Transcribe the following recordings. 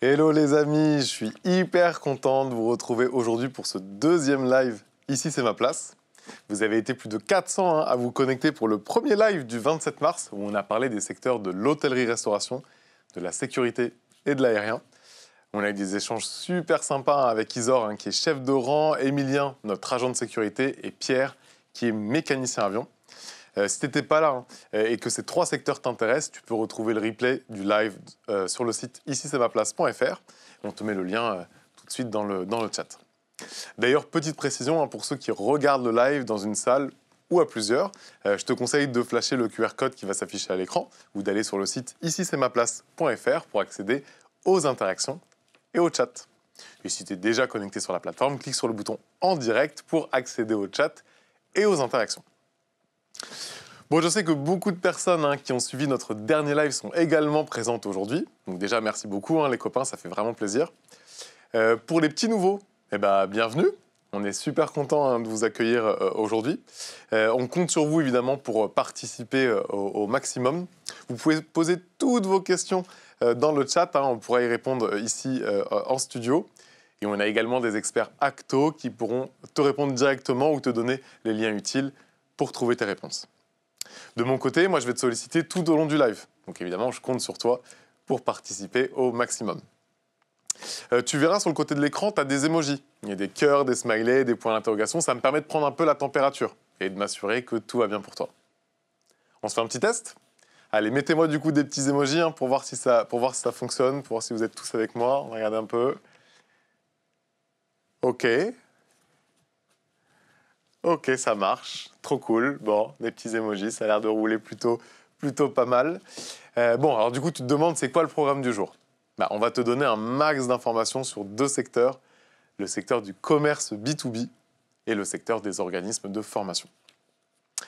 Hello les amis, je suis hyper content de vous retrouver aujourd'hui pour ce deuxième live. Ici c'est ma place. Vous avez été plus de 400 hein, à vous connecter pour le premier live du 27 mars où on a parlé des secteurs de l'hôtellerie-restauration, de la sécurité et de l'aérien. On a eu des échanges super sympas avec Isor hein, qui est chef de rang, Emilien, notre agent de sécurité, et Pierre qui est mécanicien avion. Euh, si tu n'étais pas là hein, et que ces trois secteurs t'intéressent, tu peux retrouver le replay du live euh, sur le site ici c'est ma place.fr. On te met le lien euh, tout de suite dans le, chat. D'ailleurs, petite précision hein, pour ceux qui regardent le live dans une salle ou à plusieurs, je te conseille de flasher le QR code qui va s'afficher à l'écran ou d'aller sur le site ici c'est ma place.fr pour accéder aux interactions et au chat. Et si tu es déjà connecté sur la plateforme, clique sur le bouton en direct pour accéder au chat et aux interactions. Bon, je sais que beaucoup de personnes hein, qui ont suivi notre dernier live sont également présentes aujourd'hui. Donc déjà, merci beaucoup hein, les copains, ça fait vraiment plaisir. Euh, pour les petits nouveaux, eh ben, bienvenue. On est super content hein, de vous accueillir euh, aujourd'hui. Euh, on compte sur vous évidemment pour participer au, maximum. Vous pouvez poser toutes vos questions dans le chat, on pourra y répondre ici en studio. Et on a également des experts acto qui pourront te répondre directement ou te donner les liens utiles pour trouver tes réponses. De mon côté, moi, je vais te solliciter tout au long du live. Donc évidemment, je compte sur toi pour participer au maximum. Euh, tu verras sur le côté de l'écran, tu as des emojis. Il y a des cœurs, des smileys, des points d'interrogation. Ça me permet de prendre un peu la température et de m'assurer que tout va bien pour toi. On se fait un petit test Allez, mettez-moi du coup des petits emojis hein, pour, voir si ça, pour voir si ça fonctionne, pour voir si vous êtes tous avec moi. On va regarder un peu. Ok, Ok, ça marche. Trop cool. Bon, des petits emojis, ça a l'air de rouler plutôt, plutôt pas mal. Euh, bon, alors du coup, tu te demandes, c'est quoi le programme du jour bah, On va te donner un max d'informations sur deux secteurs, le secteur du commerce B2B et le secteur des organismes de formation.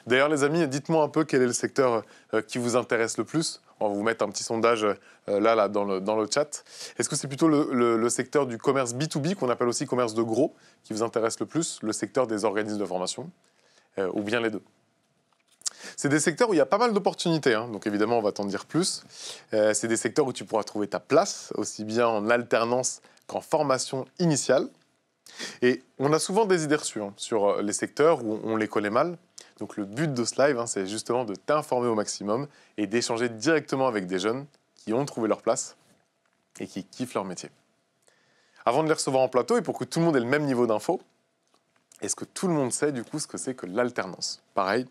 D'ailleurs, les amis, dites-moi un peu quel est le secteur euh, qui vous intéresse le plus. On va vous mettre un petit sondage euh, là, dans, le, chat. Est-ce que c'est plutôt le, secteur du commerce B2B, qu'on appelle aussi commerce de gros, qui vous intéresse le plus, le secteur des organismes de formation, euh, ou bien les deux c'est des secteurs où il y a pas mal d'opportunités, hein, donc évidemment on va t'en dire plus. c'est des secteurs où tu pourras trouver ta place, aussi bien en alternance qu'en formation initiale. Et on a souvent des idées reçues hein, sur les secteurs où on les connaît mal. Donc le but de ce live, hein, c'est justement de t'informer au maximum et d'échanger directement avec des jeunes qui ont trouvé leur place et qui kiffent leur métier. Avant de les recevoir en plateau et pour que tout le monde ait le même niveau d'info, est-ce que tout le monde sait du coup ce que c'est que l'alternance Pareil,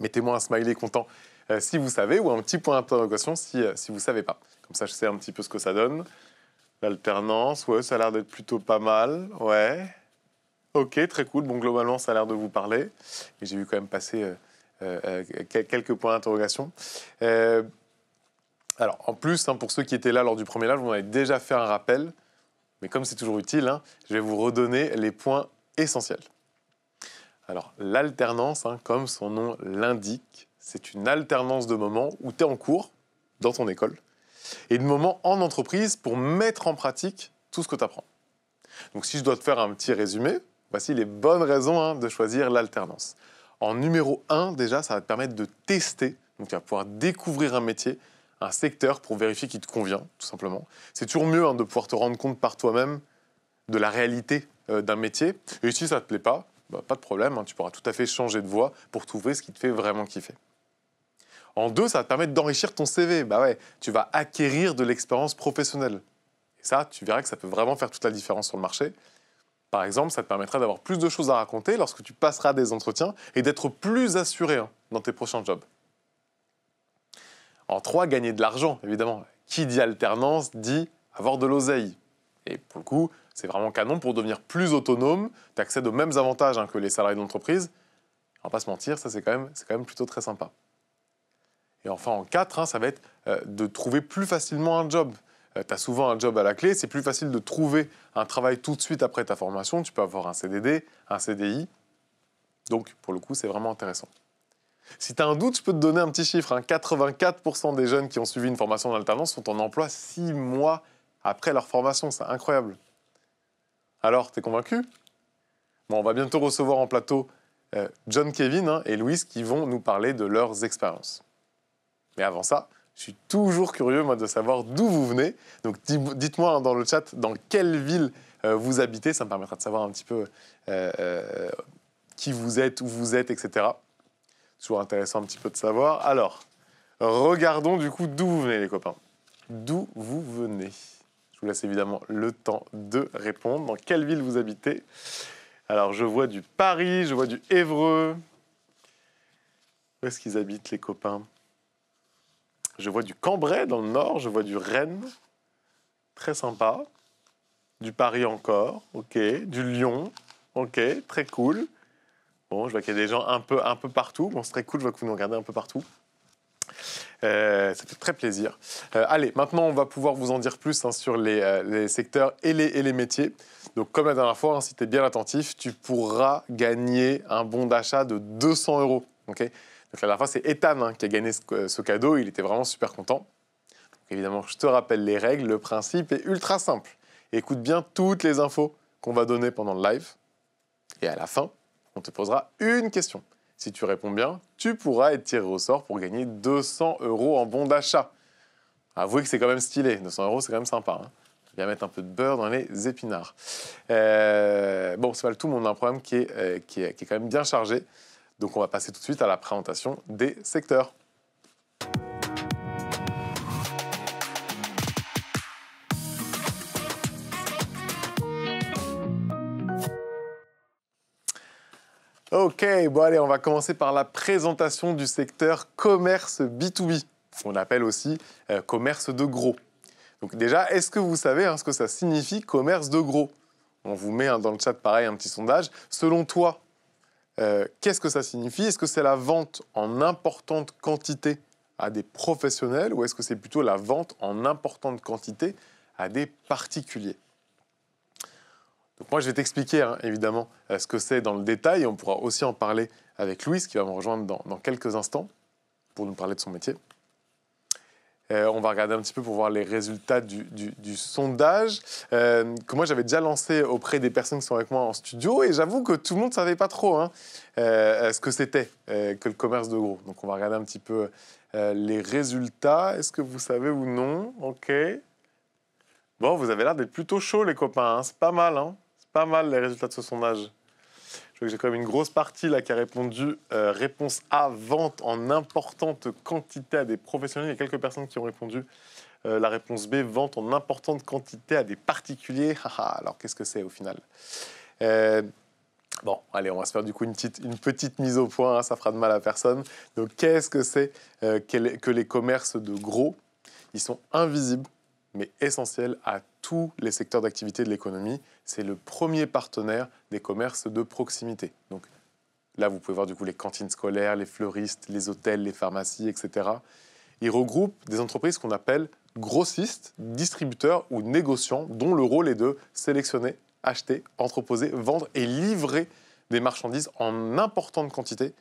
mettez-moi un smiley content euh, si vous savez ou un petit point d'interrogation si, euh, si vous ne savez pas. Comme ça, je sais un petit peu ce que ça donne. L'alternance, ouais, ça a l'air d'être plutôt pas mal, ouais. Ok, très cool. Bon, globalement, ça a l'air de vous parler. j'ai vu quand même passer euh, euh, euh, quelques points d'interrogation. alors, en plus, hein, pour ceux qui étaient là lors du premier live, vous m'avez déjà fait un rappel. Mais comme c'est toujours utile, hein, je vais vous redonner les points essentiels. Alors, l'alternance, hein, comme son nom l'indique, c'est une alternance de moments où tu es en cours, dans ton école, et de moments en entreprise pour mettre en pratique tout ce que tu apprends. Donc, si je dois te faire un petit résumé, Voici les bonnes raisons hein, de choisir l'alternance. En numéro 1, déjà, ça va te permettre de tester, donc tu vas pouvoir découvrir un métier, un secteur pour vérifier qu'il te convient, tout simplement. C'est toujours mieux hein, de pouvoir te rendre compte par toi-même de la réalité euh, d'un métier. Et si ça ne te plaît pas, bah, pas de problème, hein, tu pourras tout à fait changer de voie pour trouver ce qui te fait vraiment kiffer. En 2, ça va te permettre d'enrichir ton CV. Bah ouais, tu vas acquérir de l'expérience professionnelle. Et ça, tu verras que ça peut vraiment faire toute la différence sur le marché. Par exemple, ça te permettra d'avoir plus de choses à raconter lorsque tu passeras des entretiens et d'être plus assuré hein, dans tes prochains jobs. En trois, gagner de l'argent, évidemment. Qui dit alternance dit avoir de l'oseille. Et pour le coup, c'est vraiment canon pour devenir plus autonome, tu accèdes aux mêmes avantages hein, que les salariés d'entreprise. On va pas se mentir, ça c'est quand, même, plutôt très sympa. Et enfin en 4, hein, ça va être euh, de trouver plus facilement un job. Euh, tu as souvent un job à la clé, c'est plus facile de trouver un travail tout de suite après ta formation. Tu peux avoir un CDD, un CDI. Donc, pour le coup, c'est vraiment intéressant. Si tu as un doute, je peux te donner un petit chiffre. 84% hein. des jeunes qui ont suivi une formation en alternance sont en emploi six mois après leur formation. C'est incroyable. Alors, t'es convaincu Bon, on va bientôt recevoir en plateau euh, John Kevin hein, et Louise qui vont nous parler de leurs expériences. Mais avant ça, je suis toujours curieux, moi, de savoir d'où vous venez. Donc, dites-moi hein, dans le chat dans quelle ville euh, vous habitez. Ça me permettra de savoir un petit peu euh, euh, qui vous êtes, où vous êtes, etc. Toujours intéressant un petit peu de savoir. Alors, regardons du coup d'où vous venez, les copains. D'où vous venez Je vous laisse évidemment le temps de répondre. Dans quelle ville vous habitez Alors, je vois du Paris, je vois du Évreux. Où est-ce qu'ils habitent, les copains je vois du Cambrai dans le nord, je vois du Rennes, très sympa. Du Paris encore, ok. Du Lyon, ok, très cool. Bon, je vois qu'il y a des gens un peu, un peu partout. Bon, c'est très cool, je vois que vous nous regardez un peu partout. Euh, ça fait très plaisir. Euh, allez, maintenant, on va pouvoir vous en dire plus hein, sur euh, les, secteurs et les, et les, métiers. Donc, comme la dernière fois, hein, si tu es bien attentif, tu pourras gagner un bon d'achat de 200 euros. ok donc la fin, fois, c'est Ethan hein, qui a gagné euh, ce, cadeau. Il était vraiment super content. évidemment, je te rappelle les règles. Le principe est ultra simple. Écoute bien toutes les infos qu'on va donner pendant le live. Et à la fin, on te posera une question. Si tu réponds bien, tu pourras être tiré au sort pour gagner 200 euros en bon d'achat. Avouez que c'est quand même stylé. 200 euros, c'est quand même sympa. Hein. bien mettre un peu de beurre dans les épinards. Euh, bon, c'est pas le tout, mais on a un programme qui est euh, quand même bien chargé. Donc on va passer tout de suite à la présentation des secteurs. Ok, bon allez, on va commencer par la présentation du secteur commerce B2B. qu'on appelle aussi euh, commerce de gros. Donc déjà, est-ce que vous savez hein, ce que ça signifie commerce de gros On vous met hein, dans le chat pareil un petit sondage. Selon toi, euh, qu'est-ce que ça signifie Est-ce que c'est la vente en importante quantité à des professionnels ou est-ce que c'est plutôt la vente en importante quantité à des particuliers donc moi, je vais t'expliquer hein, évidemment euh, ce que c'est dans le détail. On pourra aussi en parler avec Louise qui va me rejoindre dans quelques instants pour nous parler de son métier. Euh, on va regarder un petit peu pour voir les résultats du, sondage euh, que moi j'avais déjà lancé auprès des personnes qui sont avec moi en studio et j'avoue que tout le monde ne savait pas trop hein, euh, ce que c'était que le commerce de gros. Donc on va regarder un petit peu les résultats. Est-ce que vous savez ou non Ok. Bon, vous avez l'air d'être plutôt chaud les copains. Hein. C'est pas mal. Hein. C'est pas mal les résultats de ce sondage. Je vois que j'ai quand même une grosse partie là qui a répondu euh, réponse A, vente en importante quantité à des professionnels. Il y a quelques personnes qui ont répondu euh, la réponse B, vente en importante quantité à des particuliers. Alors qu'est-ce que c'est au final euh, Bon, allez, on va se faire du coup une petite, une petite mise au point, hein, ça fera de mal à personne. Donc qu'est-ce que c'est que les commerces de gros Ils sont invisibles, mais essentiels à tous les secteurs d'activité de l'économie. C'est le premier partenaire des commerces de proximité. Donc là, vous pouvez voir du coup les cantines scolaires, les fleuristes, les hôtels, les pharmacies, etc. Ils regroupent des entreprises qu'on appelle grossistes, distributeurs ou négociants, dont le rôle est de sélectionner, acheter, entreposer, vendre et livrer des marchandises en importante quantité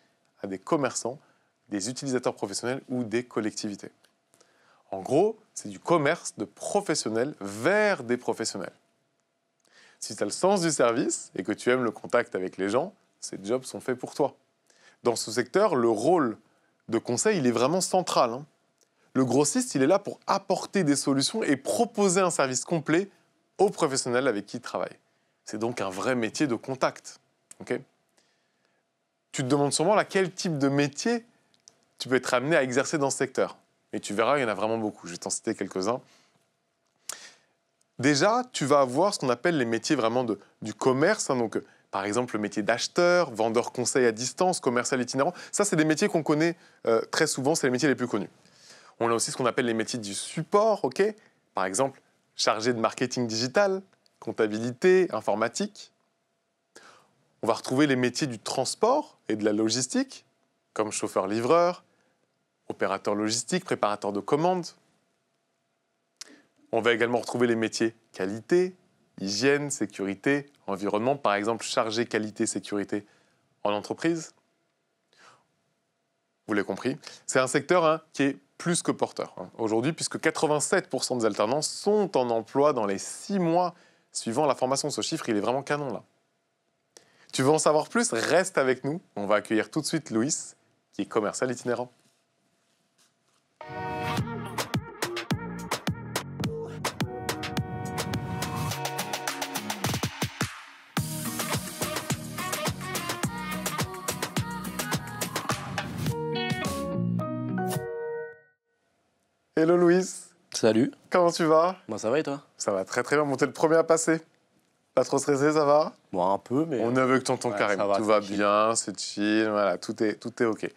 à des commerçants, des utilisateurs professionnels ou des collectivités. En gros, c'est du commerce de professionnels vers des professionnels. Si tu as le sens du service et que tu aimes le contact avec les gens, ces jobs sont faits pour toi. Dans ce secteur, le rôle de conseil, il est vraiment central. Hein. Le grossiste, il est là pour apporter des solutions et proposer un service complet aux professionnels avec qui il travaille. C'est donc un vrai métier de contact. tu te demandes sûrement là, quel type de métier tu peux être amené à exercer dans ce secteur. Mais tu verras, il y en a vraiment beaucoup. Je vais t'en citer quelques-uns. Déjà, tu vas avoir ce qu'on appelle les métiers vraiment du commerce. Hein. donc, euh, par exemple, le métier d'acheteur, vendeur conseil à distance, commercial itinérant. Ça, c'est des métiers qu'on connaît euh, très souvent, c'est les métiers les plus connus. On a aussi ce qu'on appelle les métiers du support, ok Par exemple, chargé de marketing digital, comptabilité, informatique. On va retrouver les métiers du transport et de la logistique, comme chauffeur-livreur, opérateur logistique, préparateur de commandes. On va également retrouver les métiers qualité, hygiène, sécurité, environnement, par exemple chargé qualité, sécurité en entreprise. Vous l'avez compris, c'est un secteur hein, qui est plus que porteur hein, aujourd'hui, puisque 87% des alternants sont en emploi dans les six mois suivant la formation. Ce chiffre, il est vraiment canon là. Tu veux en savoir plus Reste avec nous. On va accueillir tout de suite Louis, qui est commercial itinérant. Hello Louise. Salut. Comment tu vas Moi ça va et toi Ça va très très bien, t'es le premier à passer. Pas trop stressé, ça va Bon, un peu, mais... On est avec ton ouais, Karim, tout va bien, c'est chill, voilà, tout est, tout est OK.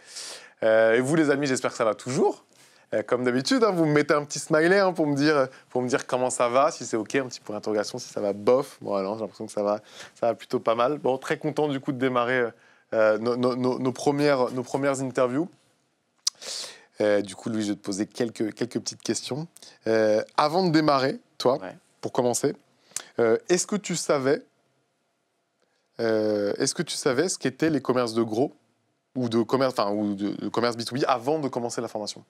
Euh, et vous les amis, j'espère que ça va toujours euh, comme d'habitude, hein, vous me mettez un petit smiley hein, pour, me dire, pour me dire comment ça va, si c'est OK, un petit point d'interrogation, si ça va bof. Bon, alors j'ai l'impression que ça va, ça va plutôt pas mal. Bon, très content du coup de démarrer euh, euh, nos, premières, nos premières interviews. du coup, Louis, je vais te poser quelques, quelques petites questions. avant de démarrer, toi, pour commencer, est-ce que tu savais est-ce que tu savais ce qu'étaient les commerces de gros ou de commerce, enfin, ou de, de commerce B2B avant de commencer la formation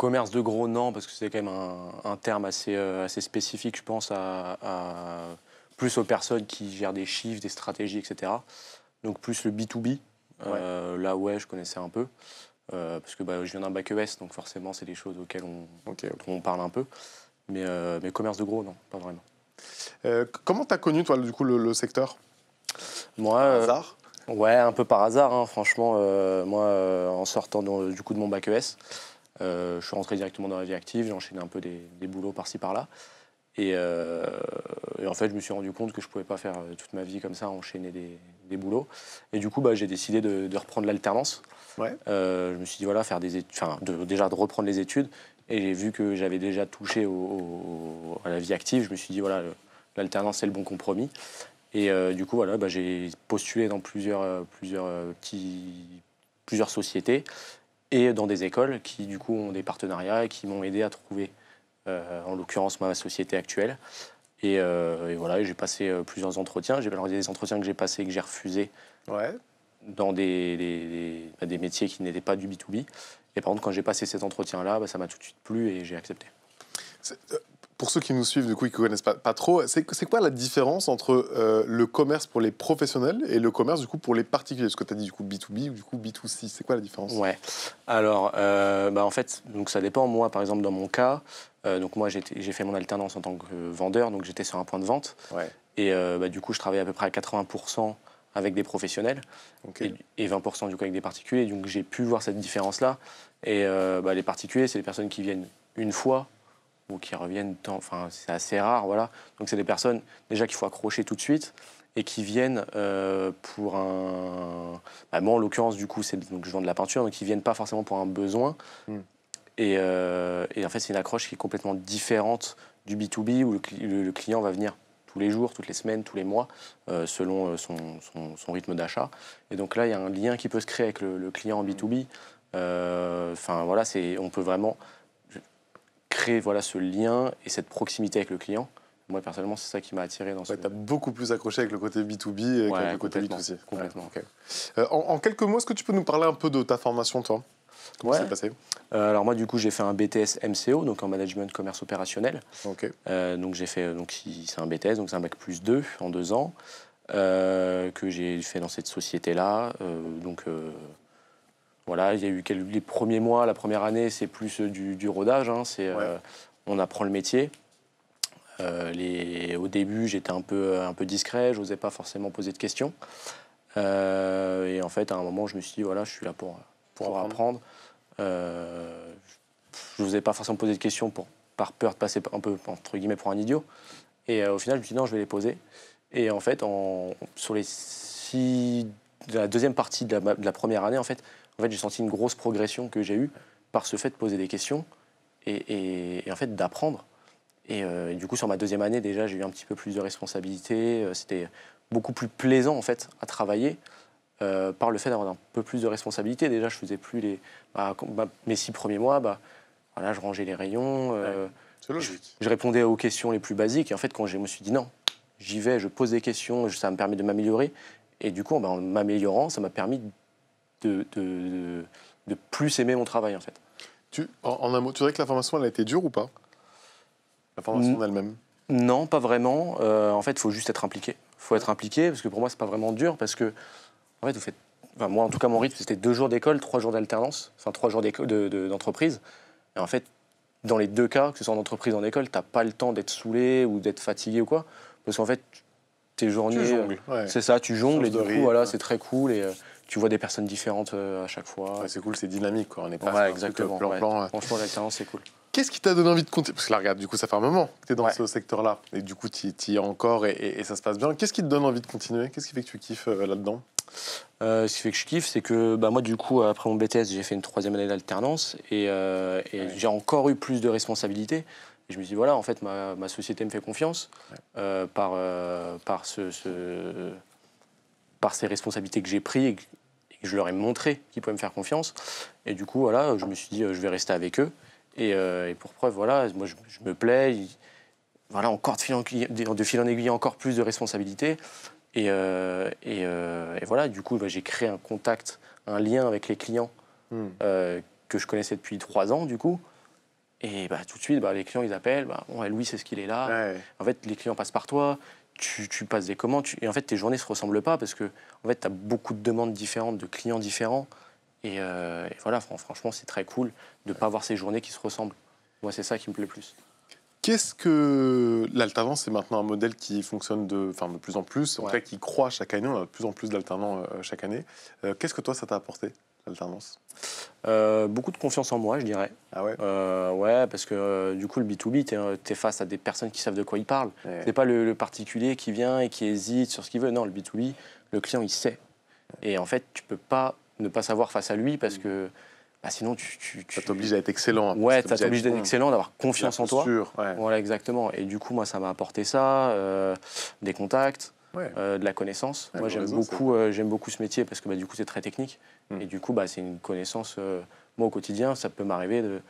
Commerce de gros, non, parce que c'est quand même un, terme assez, euh, assez spécifique, je pense, à, plus aux personnes qui gèrent des chiffres, des stratégies, etc. Donc plus le B2B, euh, là ouais, je connaissais un peu, euh, parce que bah, je viens d'un bac ES, donc forcément c'est des choses auxquelles on, parle un peu. Mais, commerce de gros, non, pas vraiment. comment tu as connu, toi, du coup, le, secteur Moi... hasard Ouais, un peu par hasard, hein, franchement. moi, en sortant du coup de mon bac ES, euh, je suis rentré directement dans la vie active, j'ai enchaîné un peu des, boulots par-ci par-là. Euh, et, en fait, je me suis rendu compte que je ne pouvais pas faire euh, toute ma vie comme ça, enchaîner des, boulots. Et du coup, bah, j'ai décidé de, reprendre l'alternance. je me suis dit, voilà, faire des études, déjà de reprendre les études. Et j'ai vu que j'avais déjà touché à la vie active. Je me suis dit, voilà, l'alternance, c'est le bon compromis. Et du coup, voilà, bah, j'ai postulé dans plusieurs, plusieurs, plusieurs sociétés et dans des écoles qui, du coup, ont des partenariats et qui m'ont aidé à trouver, euh, en l'occurrence, ma société actuelle. Et, euh, voilà, j'ai passé euh, plusieurs entretiens. J'ai des entretiens que j'ai passés et que j'ai refusés dans des, des, métiers qui n'étaient pas du B2B. Et par contre, quand j'ai passé cet entretien-là, bah, ça m'a tout de suite plu et j'ai accepté pour ceux qui nous suivent, du coup, qui ne connaissent pas, pas trop, c'est quoi la différence entre euh, le commerce pour les professionnels et le commerce, du coup, pour les particuliers ce que tu as dit, du coup, B2B ou du coup, B2C. C'est quoi la différence Ouais. Alors, euh, bah, en fait, donc, ça dépend. Moi, par exemple, dans mon cas, euh, donc moi, j'ai fait mon alternance en tant que vendeur, donc j'étais sur un point de vente. Ouais. Et bah, du coup, je travaillais à peu près à 80% avec des professionnels et, et, 20% du coup avec des particuliers. Donc j'ai pu voir cette différence-là. Et bah, les particuliers, c'est les personnes qui viennent une fois ou qui reviennent Enfin, c'est assez rare, voilà. Donc, c'est des personnes déjà qu'il faut accrocher tout de suite et qui viennent euh, pour un. Bah, moi, en l'occurrence, du coup, c'est donc je vends de la peinture, donc ils viennent pas forcément pour un besoin. Hmm. Euh, et, en fait, c'est une accroche qui est complètement différente du B2B où le, client va venir tous les jours, toutes les semaines, tous les mois, euh, selon son, rythme d'achat. Et donc là, il y a un lien qui peut se créer avec le, le client en B2B. Enfin, voilà, c'est on peut vraiment voilà, ce lien et cette proximité avec le client. Moi, personnellement, c'est ça qui m'a attiré dans ouais, Tu as beaucoup plus accroché avec le côté B2B qu'avec le côté B2C. Complètement. Euh, en, quelques mots, est-ce que tu peux nous parler un peu de ta formation, toi Comment ça s'est passé euh, Alors moi, du coup, j'ai fait un BTS MCO, donc en management commerce opérationnel. Euh, donc j'ai fait, donc c'est un BTS, donc c'est un bac plus 2 en deux ans, que j'ai fait dans cette société-là. donc voilà, il y a eu les premiers mois, la première année, c'est plus euh, du, rodage. Hein, c'est, euh, on apprend le métier. Euh, les, au début, j'étais un peu, un peu discret, je n'osais pas forcément poser de questions. et en fait, à un moment, je me suis dit, voilà, je suis là pour, pour, apprendre. je n'osais pas forcément poser de questions par peur de passer un peu, entre guillemets, pour un idiot. Et au final, je me suis dit, non, je vais les poser. Et en fait, en, sur les la deuxième partie de la première année, en fait, en fait, j'ai senti une grosse progression que j'ai eue par ce fait de poser des questions et, en fait d'apprendre. Euh, et, du coup, sur ma deuxième année, déjà, j'ai eu un petit peu plus de responsabilités. Euh, c'était beaucoup plus plaisant, en fait, à travailler euh, par le fait d'avoir un peu plus de responsabilités. Déjà, je faisais plus les... Bah, bah mes six premiers mois, bah, voilà, je rangeais les rayons. logique. Je, répondais aux questions les plus basiques. Et en fait, quand je me suis dit non, j'y vais, je pose des questions, ça me permet de m'améliorer. Et du coup, en bah, m'améliorant, ça m'a permis de, de, plus aimer mon travail, en fait. Tu, en, un mot, tu dirais que la formation, elle a été dure ou pas La formation elle-même Non, pas vraiment. Euh, en fait, il faut juste être impliqué. Il faut être impliqué, parce que pour moi, c'est pas vraiment dur, parce que, en fait, vous faites... Enfin, moi, en tout cas, mon rythme, c'était deux jours d'école, trois jours d'alternance, enfin, trois jours d'entreprise. Et en fait, dans les deux cas, que ce soit en entreprise ou en école, t'as pas le temps d'être saoulé ou d'être fatigué ou quoi, parce qu'en fait, tes journées, euh, c'est ça, tu jongles et du coup, voilà, c'est très cool et, euh, tu vois des personnes différentes euh, à chaque fois. c'est cool, c'est dynamique, quoi. On n'est pas exactement, hein. Franchement, l'alternance, c'est cool. Qu'est-ce qui t'a donné envie de continuer Parce que là, regarde, du coup, ça fait un moment que tu es dans ce secteur-là. Et du coup, tu y, es encore et, ça se passe bien. Qu'est-ce qui te donne envie de continuer Qu'est-ce qui fait que tu kiffes euh, là-dedans euh, ce qui fait que je kiffe, c'est que bah, moi, du coup, après mon BTS, j'ai fait une troisième année d'alternance et, j'ai encore eu plus de responsabilités. Et je me suis dit, voilà, en fait, ma, ma société me fait confiance par, par ce, par ces responsabilités que j'ai prises je leur ai montré qu'ils pouvaient me faire confiance. Et du coup, voilà, je me suis dit, euh, je vais rester avec eux. Et, euh, pour preuve, voilà, moi, je, me plais. voilà, encore de fil, en, de fil en aiguille, encore plus de responsabilités. Et, euh, et, voilà, du coup, bah, j'ai créé un contact, un lien avec les clients hmm. que je connaissais depuis trois ans, du coup. Et bah, tout de suite, bah, les clients, ils appellent. Bah, bah, Louis, c'est ce qu'il est là. En fait, les clients passent par toi tu, passes des commandes, et en fait, tes journées ne se ressemblent pas parce que en fait, tu as beaucoup de demandes différentes, de clients différents. Et, euh, voilà, franchement, c'est très cool de ne pas avoir ces journées qui se ressemblent. Moi, c'est ça qui me plaît le plus. Qu'est-ce que l'alternance c'est maintenant un modèle qui fonctionne de, enfin, de plus en plus, en fait qui croît chaque année, on a de plus en plus d'alternants euh, chaque année. Euh, qu'est-ce que toi ça t'a apporté euh, beaucoup de confiance en moi, je dirais. Ah ouais euh, Ouais, parce que euh, du coup, le B2B, tu es, face à des personnes qui savent de quoi ils parlent. C'est pas le, particulier qui vient et qui hésite sur ce qu'il veut. Non, le B2B, le client, il sait. Et en fait, tu peux pas ne pas savoir face à lui parce mm. que. Bah, sinon, tu, tu, t'oblige à être excellent. Hein, ouais, ça t'oblige d'être excellent, d'avoir mm. confiance en toi. Voilà, exactement. Et du coup, moi, ça m'a apporté ça, des contacts. Euh, de la connaissance. Moi, j'aime beaucoup, euh, j'aime beaucoup ce métier parce que bah, du coup, c'est très technique. Hmm. Et du coup, bah, c'est une connaissance. Euh, moi, au quotidien, ça peut m'arriver de.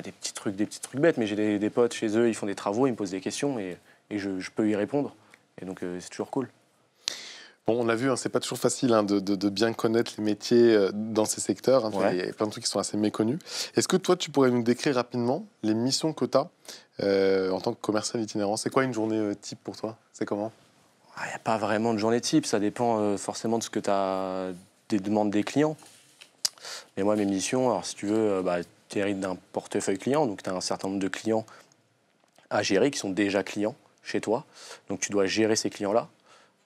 des petits trucs, des petits trucs bêtes, mais j'ai des, potes chez eux, ils font des travaux, ils me posent des questions et, je, peux y répondre. Et donc, c'est toujours cool. Bon, on l'a vu, hein, c'est pas toujours facile hein, de, bien connaître les métiers dans ces secteurs. Hein. Il y a plein de trucs qui sont assez méconnus. Est-ce que toi, tu pourrais nous décrire rapidement les missions que tu en tant que commercial itinérant C'est quoi une journée type pour toi C'est comment il ah, n'y a pas vraiment de journée type, ça dépend euh, forcément de ce que tu as des demandes des clients. Mais moi, mes missions, alors si tu veux, euh, bah, tu hérites d'un portefeuille client, donc tu as un certain nombre de clients à gérer qui sont déjà clients chez toi. Donc tu dois gérer ces clients-là,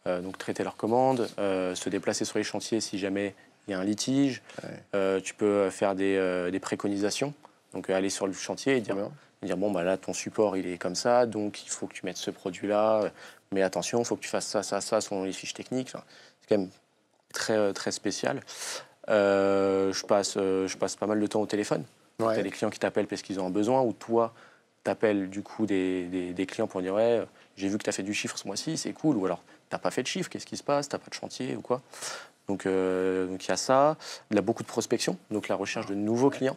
euh, donc traiter leurs commandes, se déplacer sur les chantiers si jamais il y a un litige. tu peux faire des, préconisations, donc aller sur le chantier et dire dire bon bah là ton support il est comme ça, donc il faut que tu mettes ce produit là, euh, mais attention, il faut que tu fasses ça, ça, ça selon les fiches techniques. c'est quand même très euh, très spécial. Euh, je passe je passe pas mal de temps au téléphone. Ouais. Tu des clients qui t'appellent parce qu'ils ont un besoin ou toi t'appelles du coup des, des, clients pour dire ouais j'ai vu que tu as fait du chiffre ce mois-ci, c'est cool ou alors t'as pas fait de chiffre, qu'est-ce qui se passe, t'as pas de chantier ou quoi. Donc il y a ça, il y a beaucoup de prospection, donc la recherche de nouveaux clients.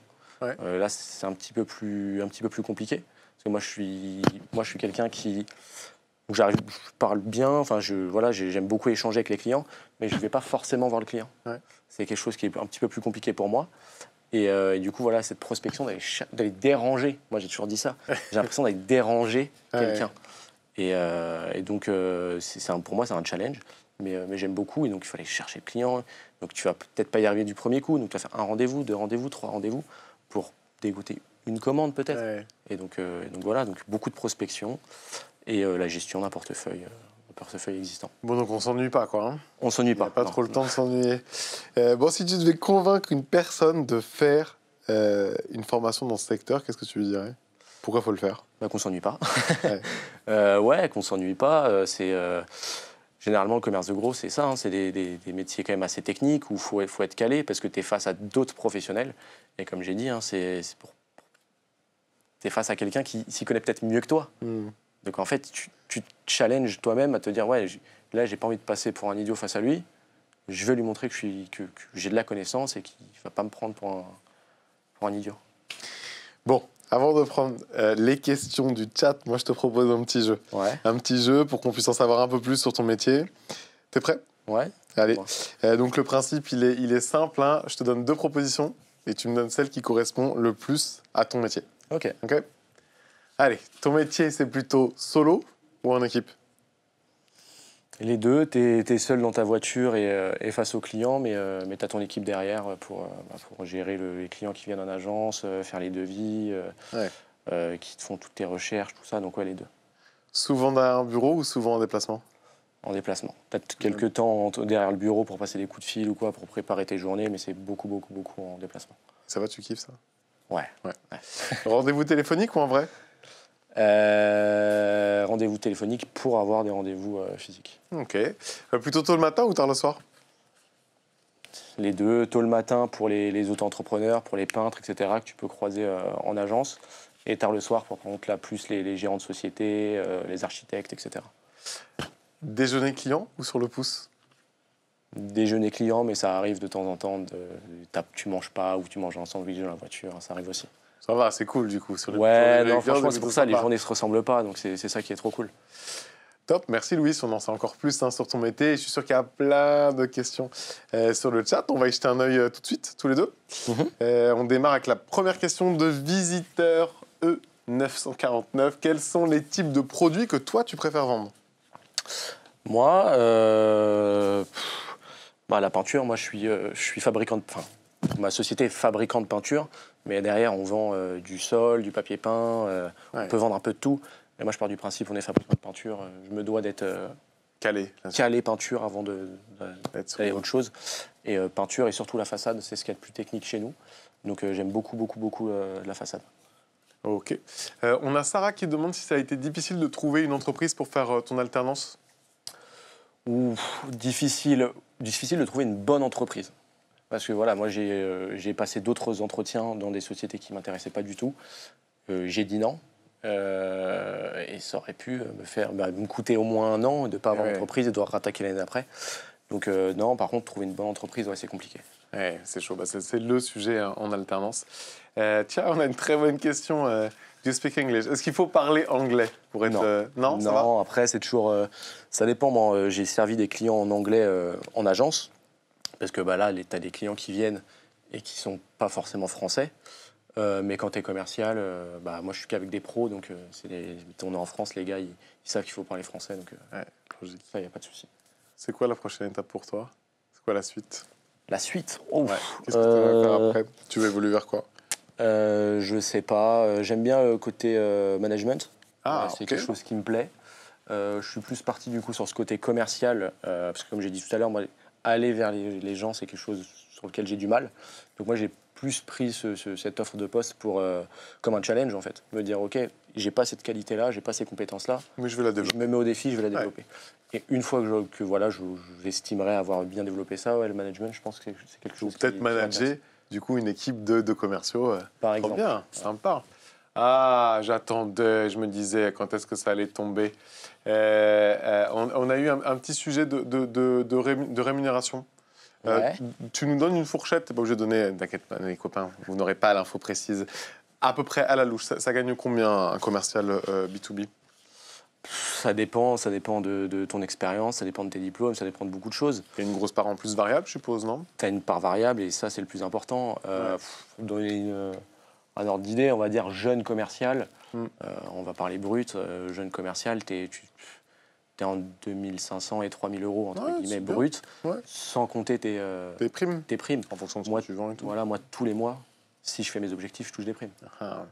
Euh, là, c'est un petit peu plus, un petit peu plus compliqué. Parce que moi, je suis, moi, je suis quelqu'un qui, j'arrive, je parle bien. Enfin, je, voilà, j'aime beaucoup échanger avec les clients, mais je ne vais pas forcément voir le client. C'est quelque chose qui est un petit peu plus compliqué pour moi. Et, euh, du coup, voilà, cette prospection d'aller déranger. Moi, j'ai toujours dit ça. J'ai l'impression d'aller déranger quelqu'un. Euh, et, donc, c'est, pour moi, c'est un challenge. Mais, j'aime beaucoup. Et donc, il faut aller chercher le client. Donc, tu vas peut-être pas y arriver du premier coup. Donc, tu vas faire un rendez-vous, deux rendez-vous, trois rendez-vous pour dégoûter une commande peut-être. Et, donc, euh, donc voilà, donc beaucoup de prospection et euh, la gestion d'un portefeuille, euh, portefeuille existant. Bon, donc on s'ennuie pas, quoi. Hein. on s'ennuie pas. pas trop le temps de s'ennuyer. bon, si tu devais convaincre une personne de faire une formation dans ce secteur, qu'est-ce que tu lui dirais Pourquoi faut le faire bah, Qu'on s'ennuie pas. ouais, ouais qu'on s'ennuie pas. c'est généralement, le commerce de gros, c'est ça. Hein. c'est des, métiers quand même assez techniques où il faut, faut, être calé parce que tu es face à d'autres professionnels et comme j'ai dit, hein, c'est pour. T'es face à quelqu'un qui s'y connaît peut-être mieux que toi. Hmm. Donc en fait, tu, tu te challenges toi-même à te dire ouais, là, j'ai pas envie de passer pour un idiot face à lui. Je veux lui montrer que j'ai que, j'ai de la connaissance et qu'il va pas me prendre pour un, pour un idiot. Bon, avant de prendre euh, les questions du chat, moi je te propose un petit jeu. Ouais. Un petit jeu pour qu'on puisse en savoir un peu plus sur ton métier. T'es prêt Ouais. Allez. Euh, donc le principe, il est, il est simple. Hein. Je te donne deux propositions et tu me donnes celle qui correspond le plus à ton métier. Ok. Ok Allez, ton métier, c'est plutôt solo ou en équipe Les deux. Tu es, seul dans ta voiture et, euh, face aux clients, mais, euh, mais tu as ton équipe derrière euh, bah, pour, gérer les clients qui viennent en agence, faire les devis, qui te font toutes tes recherches, tout ça. Donc, ouais, les deux. Souvent dans un bureau ou souvent en déplacement en déplacement. Peut-être quelques temps derrière le bureau pour passer des coups de fil ou quoi, pour préparer tes journées, mais c'est beaucoup, beaucoup, beaucoup en déplacement. Ça va, tu kiffes ça Ouais. rendez-vous téléphonique ou en vrai euh, Rendez-vous téléphonique pour avoir des rendez-vous euh, physiques. Ok. Euh, plutôt tôt le matin ou tard le soir les deux, tôt le matin pour les, auto-entrepreneurs, pour les peintres, etc., que tu peux croiser en agence, et tard le soir pour, prendre là, plus les, les géants de société, les architectes, etc. Déjeuner client ou sur le pouce Déjeuner client, mais ça arrive de temps en temps. De, tu manges pas ou tu manges un sandwich dans la voiture, ça arrive aussi. Ça va, c'est cool du coup. Sur ouais, franchement, c'est pour ça, les journées se ressemblent pas, donc c'est ça qui est trop cool. Top, merci Louis, on en sait encore plus hein, sur ton métier. Je suis sûr qu'il y a plein de questions euh, sur le chat. On va y jeter un œil euh, tout de suite, tous les deux. Mhm. Euh, on démarre avec la première question de visiteur E949. Quels sont les types de produits que toi tu préfères vendre moi, euh, bah, la peinture, moi je suis, euh, je suis fabricant de. Enfin, ma société est fabricant de peinture, mais derrière on vend euh, du sol, du papier peint, on peut vendre un peu de tout. Et moi je pars du principe, on est fabricant de peinture, je me dois d'être. Calé. Calé peinture avant de, autre chose. Et peinture et surtout la façade, c'est ce qu'il y a de plus technique chez nous. Donc j'aime beaucoup, beaucoup, beaucoup la façade. Ok. on a Sarah qui demande si ça a été difficile de trouver une entreprise pour faire ton alternance ou difficile, difficile de trouver une bonne entreprise. Parce que voilà, moi j'ai euh, passé d'autres entretiens dans des sociétés qui ne m'intéressaient pas du tout. Euh, j'ai dit non. Euh, et ça aurait pu me faire bah, me coûter au moins un an de ne pas avoir d'entreprise et de devoir rattaquer l'année d'après. Donc non, par contre, trouver une bonne entreprise, c'est compliqué c'est chaud. Bah, c'est le sujet hein, en alternance. Euh, tiens, on a une très bonne question. Euh, speak English Est-ce qu'il faut parler anglais pour être Non, euh, après, c'est toujours. Euh, ça dépend. j'ai servi des clients en anglais en agence. Parce que bah, là, tu as des clients qui viennent et qui sont pas forcément français. mais quand tu es commercial, bah, moi je suis qu'avec des pros, donc c'est on est en France, les gars, ils, savent qu'il faut parler français, donc il n'y a pas de souci. C'est quoi la prochaine étape pour toi C'est quoi la suite la suite oh, Ouais. Qu'est-ce que tu vas faire euh, après Tu veux évoluer vers quoi euh, Je sais pas. Euh, j'aime bien le côté euh, management. Ah, c'est quelque chose qui me plaît. je suis plus parti du coup sur ce côté commercial, parce que comme j'ai dit tout à l'heure, aller vers les, gens, c'est quelque chose sur lequel j'ai du mal. Donc moi, j'ai plus pris cette offre de poste pour, comme un challenge en fait. Me dire, ok, j'ai pas cette qualité-là, j'ai pas ces compétences-là. Mais je vais la développer. Je me mets au défi, je vais la développer. Et une fois que, voilà, j'estimerai avoir bien développé ça, le management, je pense que c'est quelque chose. Peut-être manager du coup une équipe de, commerciaux. Euh, Par exemple. bien, sympa. Ah, j'attendais, je me disais quand est-ce que ça allait tomber. Euh, euh, on, a eu un, petit sujet de, de, rémunération. tu nous donnes une fourchette, t'es pas obligé de donner, t'inquiète mes copains, vous n'aurez pas l'info précise à peu près à la louche. Ça, gagne combien un commercial B2B euh, ça dépend, ça dépend de, ton expérience, ça dépend de tes diplômes, ça dépend de beaucoup de choses. Et une grosse part en plus variable, je suppose, non Tu as une part variable et ça, c'est le plus important. Euh, donner une, euh, ordre d'idée, on va dire jeune commercial, hmm. euh, on va parler brut, jeune commercial, es, tu es en 2500 et 3000 euros, entre guillemets, brut, sans compter tes, tes, primes. tes primes. En fonction de ce que tu vends et tout. Voilà, moi, tous les mois, si je fais mes objectifs, je touche des primes. Ah.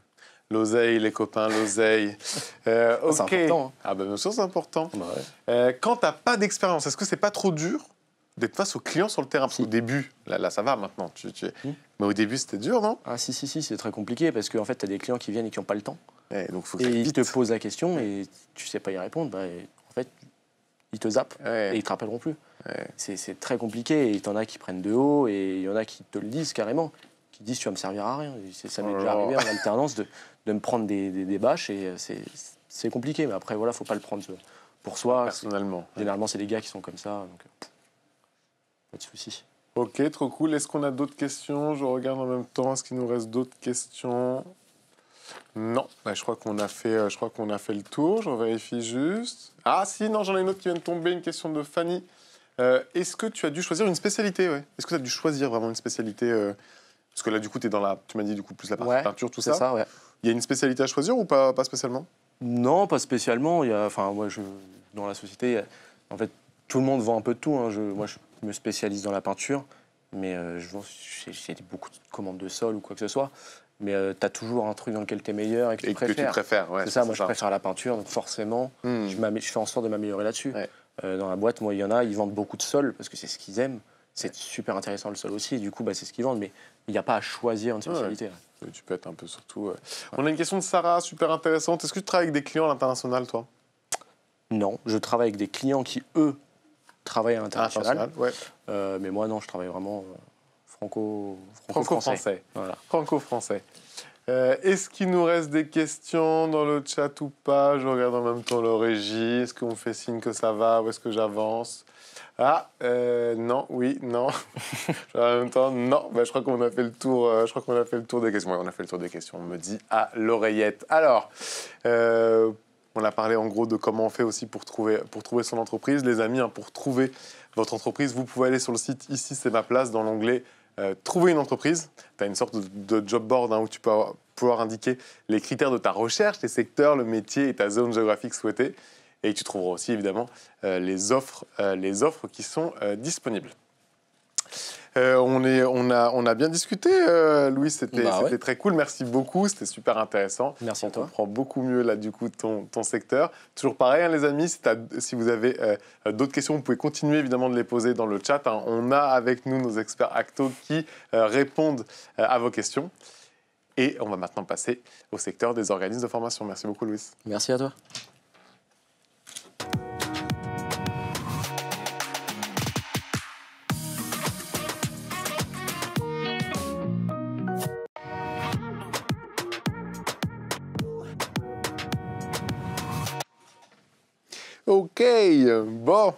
L'oseille, les copains, l'oseille. Euh, c'est important. Hein. Ah ben bien sûr, c'est important. Bah euh, quand t'as pas d'expérience, est-ce que c'est pas trop dur d'être face aux clients sur le terrain Au début, là, là, ça va maintenant. Hmm. Mais au début, c'était dur, non Ah si, si, si, c'est très compliqué parce qu'en fait, tu as des clients qui viennent et qui n'ont pas le temps. Eh, et donc, ils te posent la question et tu sais pas y répondre. Bah, en fait, ils te zappent et ils te rappelleront plus. C'est très compliqué. Et en a qui prennent de haut et il y en a qui te le disent carrément qui disent tu vas me servir à rien. Ça m'est oh déjà arrivé en alternance de, de me prendre des, des, bâches et euh, c'est compliqué. Mais après, voilà, faut pas le prendre euh, pour soi. Personnellement. Généralement, c'est des gars qui sont comme ça. Donc, euh, pas de souci. Ok, trop cool. Est-ce qu'on a d'autres questions Je regarde en même temps. Est-ce qu'il nous reste d'autres questions Non. Bah, je crois qu'on a fait, je crois qu'on a fait le tour. Je vérifie juste. Ah si, non, j'en ai une autre qui vient de tomber. Une question de Fanny. Est-ce que tu as dû choisir une spécialité ouais Est-ce que tu as dû choisir vraiment une spécialité parce que là, du coup, es dans la, tu m'as dit du coup plus la peinture, tout ça. Il y a une spécialité à choisir ou pas, spécialement Non, pas spécialement. Il y a, enfin, moi, dans la société, en fait, tout le monde vend un peu de tout. Hein. moi, je me spécialise dans la peinture, mais euh, je j'ai beaucoup de commandes de sol ou quoi que ce soit. Mais euh, tu as toujours un truc dans lequel tu es meilleur et que tu préfères. C'est ça, moi, je préfère la peinture, donc forcément, hmm. je, je, fais en sorte de m'améliorer là-dessus. Euh, dans la boîte, moi, il y en a, ils vendent beaucoup de sol parce que c'est ce qu'ils aiment. C'est super intéressant le sol aussi. Du coup, bah, c'est ce qu'ils vendent, mais il n'y a pas à choisir une spécialité. Tu peux être un peu surtout. On a une question de Sarah, super intéressante. Est-ce que tu travailles avec des clients à l'international, toi Non, je travaille avec des clients qui, eux, travaillent à ah, l'international. Euh, mais moi, non, je travaille vraiment euh, franco, français Franco-français. Euh, est-ce qu'il nous reste des questions dans le chat ou pas Je regarde en même temps le régie. Est-ce qu'on fait signe que ça va Où est-ce que j'avance ah, euh, non, oui, non. en même temps, non. Bah, je crois qu'on a fait le tour. Euh, je crois qu'on a fait le tour des questions. on a fait le tour des questions. On me dit à l'oreillette. Alors. Euh, on a parlé en gros de comment on fait aussi pour trouver, son entreprise. Les amis, hein, pour trouver votre entreprise, vous pouvez aller sur le site Ici, c'est ma place dans l'onglet Trouver une entreprise. Tu as une sorte de, job board hein, où tu peux pouvoir indiquer les critères de ta recherche, les secteurs, le métier et ta zone géographique souhaitée. Et tu trouveras aussi évidemment euh, les, offres, euh, les offres qui sont euh, disponibles. on, est, on, a, on a bien discuté, Louis. Bah c'était très cool. Merci beaucoup. C'était super intéressant. Merci à toi. On comprend beaucoup mieux, là, du coup, ton, ton secteur. Toujours pareil, hein, les amis. Si, vous avez d'autres questions, vous pouvez continuer, évidemment, de les poser dans le chat. Hein. On a avec nous nos experts actos qui répondent à vos questions. Et on va maintenant passer au secteur des organismes de formation. Merci beaucoup, Louis. Merci à toi. Ok, bon.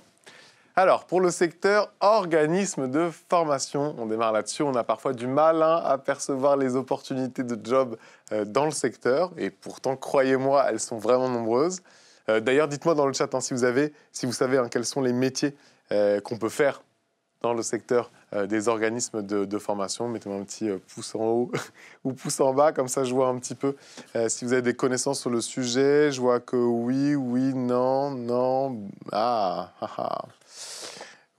Alors, pour le secteur organisme de formation, on démarre là-dessus. On a parfois du mal hein, à percevoir les opportunités de job euh, dans le secteur. Et pourtant, croyez-moi, elles sont vraiment nombreuses. Euh, d'ailleurs, dites-moi dans le chat hein, si vous avez, si vous savez hein, quels sont les métiers euh, qu'on peut faire dans le secteur euh, des organismes de, formation. Mettez-moi un petit pouce en haut ou pouce en bas, comme ça je vois un petit peu si vous avez des connaissances sur le sujet. Je vois que oui, oui, non, non. Ah, ah, ah.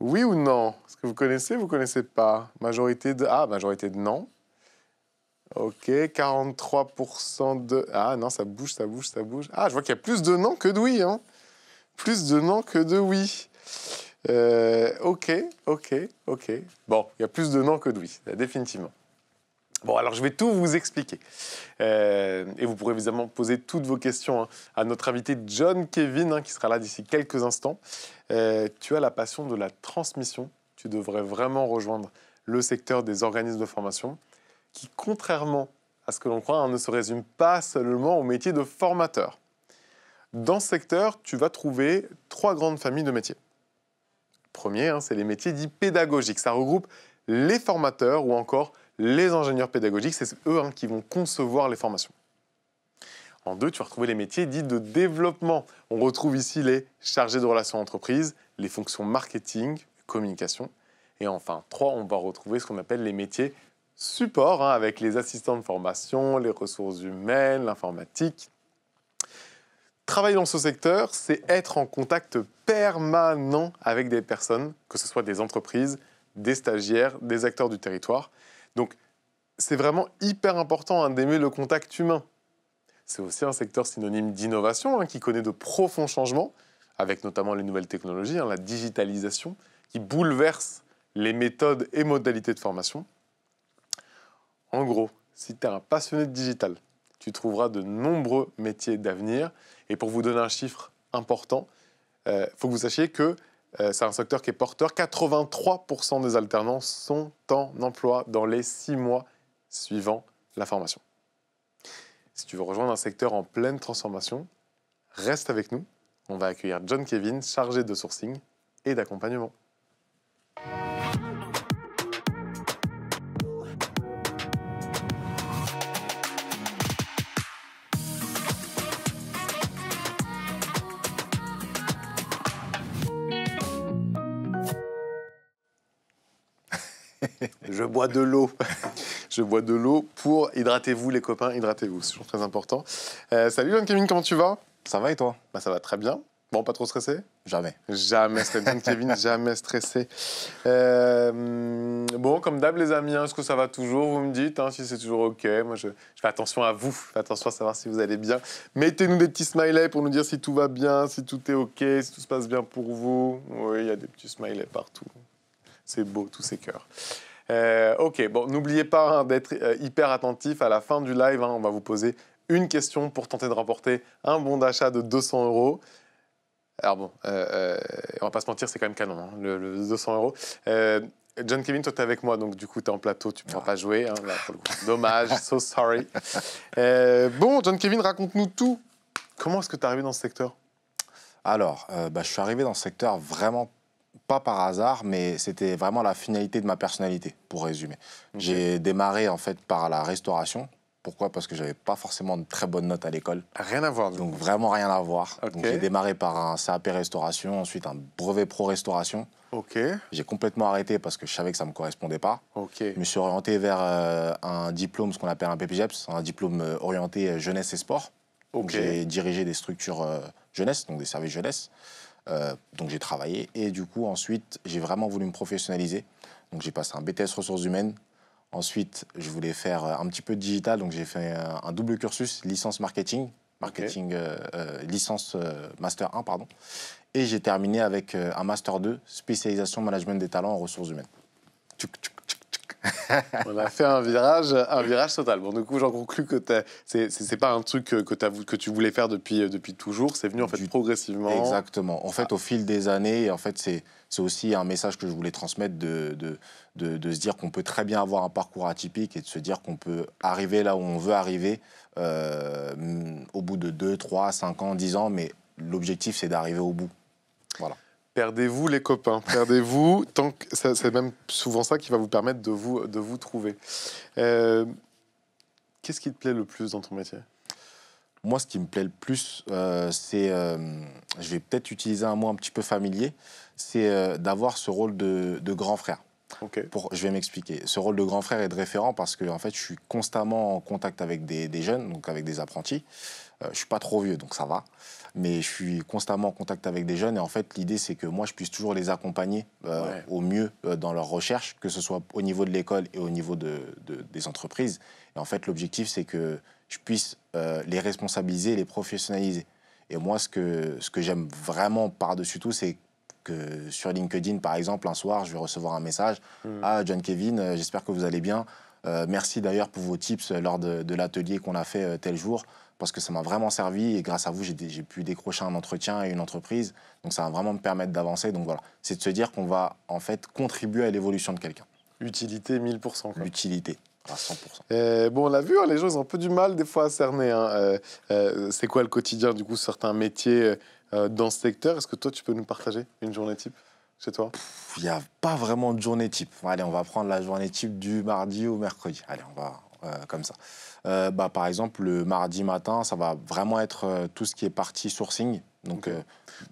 Oui ou non Est-ce que vous connaissez, vous connaissez pas Majorité de ah, majorité de non. Ok, 43% de... Ah non, ça bouge, ça bouge, ça bouge. Ah, je vois qu'il y a plus de non que de oui. Hein. Plus de non que de oui. Euh, ok, ok, ok. Bon, il y a plus de non que de oui, définitivement. Bon, alors je vais tout vous expliquer. Euh, et vous pourrez évidemment poser toutes vos questions hein, à notre invité John Kevin, hein, qui sera là d'ici quelques instants. Euh, tu as la passion de la transmission. Tu devrais vraiment rejoindre le secteur des organismes de formation qui, contrairement à ce que l'on croit, hein, ne se résume pas seulement au métier de formateur. Dans ce secteur, tu vas trouver trois grandes familles de métiers. Le premier, hein, c'est les métiers dits pédagogiques. Ça regroupe les formateurs ou encore les ingénieurs pédagogiques. C'est eux hein, qui vont concevoir les formations. En deux, tu vas retrouver les métiers dits de développement. On retrouve ici les chargés de relations entreprises, les fonctions marketing, communication. Et enfin, trois, on va retrouver ce qu'on appelle les métiers support hein, avec les assistants de formation, les ressources humaines, l'informatique. Travailler dans ce secteur, c'est être en contact permanent avec des personnes, que ce soit des entreprises, des stagiaires, des acteurs du territoire. Donc, c'est vraiment hyper important hein, d'aimer le contact humain. C'est aussi un secteur synonyme d'innovation hein, qui connaît de profonds changements, avec notamment les nouvelles technologies, la digitalisation, qui bouleverse les méthodes et modalités de formation. En gros, si tu es un passionné de digital, tu trouveras de nombreux métiers d'avenir. Et pour vous donner un chiffre important, il euh, faut que vous sachiez que euh, c'est un secteur qui est porteur. 83% des alternants sont en emploi dans les six mois suivant la formation. Si tu veux rejoindre un secteur en pleine transformation, reste avec nous. On va accueillir John Kevin, chargé de sourcing et d'accompagnement. je bois de l'eau. je bois de l'eau pour hydrater vous les copains, hydratez-vous. C'est toujours très important. Euh, salut John Kevin, comment tu vas Ça va et toi bah, Ça va très bien. Bon, pas trop stressé Jamais. Jamais stressé. Kevin, jamais stressé. Euh, bon, comme d'hab, les amis, hein, est-ce que ça va toujours Vous me dites hein, si c'est toujours OK. Moi, je, je, fais attention à vous. Je fais attention à savoir si vous allez bien. Mettez-nous des petits smileys pour nous dire si tout va bien, si tout est OK, si tout se passe bien pour vous. Oui, il y a des petits smileys partout. C'est beau, tous ces cœurs. Euh, ok, bon, n'oubliez pas hein, d'être euh, hyper attentif à la fin du live. Hein. on va vous poser une question pour tenter de remporter un bon d'achat de 200 euros. Alors bon, euh, on va pas se mentir, c'est quand même canon, hein, le, 200 euros. John Kevin, toi, tu es avec moi, donc du coup, tu es en plateau, tu ne pourras ah. pas jouer. Dommage, so sorry. bon, John Kevin, raconte-nous tout. Comment est-ce que tu es arrivé dans ce secteur Alors, bah, je suis arrivé dans ce secteur vraiment pas par hasard, mais c'était vraiment la finalité de ma personnalité, pour résumer. J'ai démarré en fait par la restauration. Pourquoi Parce que j'avais pas forcément de très bonnes notes à l'école. Rien à voir. Donc, vraiment rien à voir. j'ai démarré par un CAP restauration, ensuite un brevet pro restauration. Ok. J'ai complètement arrêté parce que je savais que ça me correspondait pas. Ok. Je me suis orienté vers euh, un diplôme, ce qu'on appelle un PPGEPS, un diplôme euh, orienté euh, jeunesse et sport. J'ai dirigé des structures jeunesse, donc des services jeunesse. Euh, donc j'ai travaillé et du coup ensuite j'ai vraiment voulu me professionnaliser. Donc j'ai passé un BTS ressources humaines. Ensuite je voulais faire euh, un petit peu de digital, donc j'ai fait euh, un, double cursus licence marketing, marketing licence master 1 pardon. Et j'ai terminé avec un master 2 spécialisation management des talents en ressources humaines. Tu, on a fait un virage, un virage total. Bon, du coup, j'en conclus que c'est pas un truc que, que tu voulais faire depuis, euh, depuis toujours. C'est venu en fait progressivement. Exactement. En fait, ah. au fil des années, en fait, c'est aussi un message que je voulais transmettre de, de, se dire qu'on peut très bien avoir un parcours atypique et de se dire qu'on peut arriver là où on veut arriver euh, au bout de 2, 3, 5 ans, 10 ans, mais l'objectif c'est d'arriver au bout. Voilà. Perdez-vous les copains, perdez-vous, tant que c'est même souvent ça qui va vous permettre de vous, de vous trouver. Euh, qu'est-ce qui te plaît le plus dans ton métier Moi, ce qui me plaît le plus, euh, c'est, euh, je vais peut-être utiliser un mot un petit peu familier, c'est d'avoir ce rôle de, de grand frère. Pour, je vais m'expliquer. Ce rôle de grand frère est de référent parce que en fait, je suis constamment en contact avec des, jeunes, donc avec des apprentis. Euh, je suis pas trop vieux, donc ça va. Mais je suis constamment en contact avec des jeunes. Et en fait, l'idée, c'est que moi, je puisse toujours les accompagner euh, au mieux euh, dans leur recherche, que ce soit au niveau de l'école et au niveau de, des entreprises. Et en fait, l'objectif, c'est que je puisse euh, les responsabiliser, les professionnaliser. Et moi, ce que, ce que j'aime vraiment par-dessus tout, c'est que sur LinkedIn, par exemple, un soir, je vais recevoir un message hmm. Ah, John Kevin, euh, j'espère que vous allez bien. Euh, merci d'ailleurs pour vos tips euh, lors de, l'atelier qu'on a fait tel jour, parce que ça m'a vraiment servi et grâce à vous, j'ai pu décrocher un entretien et une entreprise. Donc ça va vraiment me permettre d'avancer. Donc voilà, c'est de se dire qu'on va en fait contribuer à l'évolution de quelqu'un. Utilité 1000%. Utilité À 100%. bon, on l'a vu, hein, les gens ont un peu du mal des fois à cerner. Hein. c'est quoi le quotidien du coup certains métiers euh, dans ce secteur. Est-ce que toi, tu peux nous partager une journée type chez toi Il n'y a pas vraiment de journée type. Allez, on va prendre la journée type du mardi au mercredi. Allez, on va euh, comme ça. Euh, bah, par exemple, le mardi matin, ça va vraiment être tout ce qui est partie sourcing. Euh,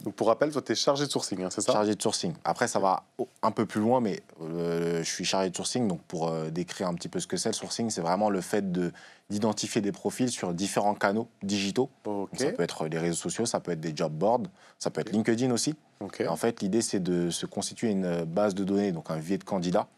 donc, pour rappel, toi, tu es chargé de sourcing, hein, c'est ça Chargé de sourcing. Après, ça va un peu plus loin, mais euh, je suis chargé de sourcing. Donc pour euh, décrire un petit peu ce que c'est, le sourcing, c'est vraiment le fait de, d'identifier des profils sur différents canaux digitaux. ça peut être les réseaux sociaux, ça peut être des job boards, ça peut être LinkedIn aussi. En fait, l'idée, c'est de se constituer une base de données, donc un vivier de candidats,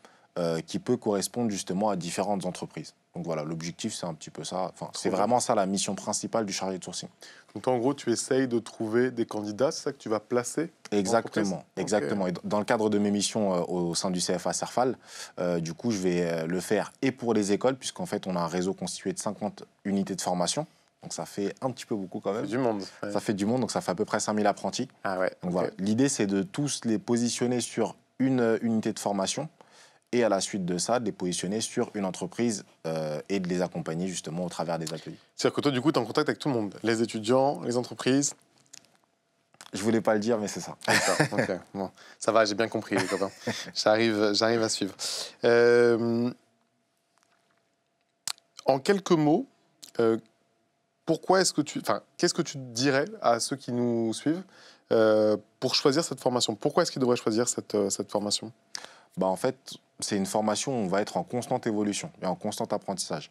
qui peut correspondre justement à différentes entreprises. Donc voilà, l'objectif, c'est un petit peu ça. c'est vraiment ça la mission principale du chargé de sourcing. Donc en gros, tu essayes de trouver des candidats, c'est ça que tu vas placer Exactement, exactement. dans le cadre de mes missions euh, au sein du CFA Serfal, euh, du coup, je vais euh, le faire et pour les écoles, puisqu'en fait, on a un réseau constitué de 50 unités de formation. Donc ça fait un petit peu beaucoup quand même. du monde. Ça fait du monde, donc ça fait à peu près 5000 apprentis. Ah ouais. Donc voilà, l'idée c'est de tous les positionner sur une unité de formation et à la suite de ça, de les positionner sur une entreprise euh, et de les accompagner justement au travers des accueils. C'est-à-dire que toi, du coup, tu es en contact avec tout le monde, les étudiants, les entreprises Je voulais pas le dire, mais c'est ça. bon. Ça va, j'ai bien compris, J'arrive, j'arrive à suivre. Euh, en quelques mots, euh, pourquoi est-ce que tu, enfin, qu'est-ce que tu dirais à ceux qui nous suivent pour choisir cette formation Pourquoi est-ce qu'ils devraient choisir cette, cette formation bah, en fait, c'est une formation où on va être en constante évolution et en constant apprentissage.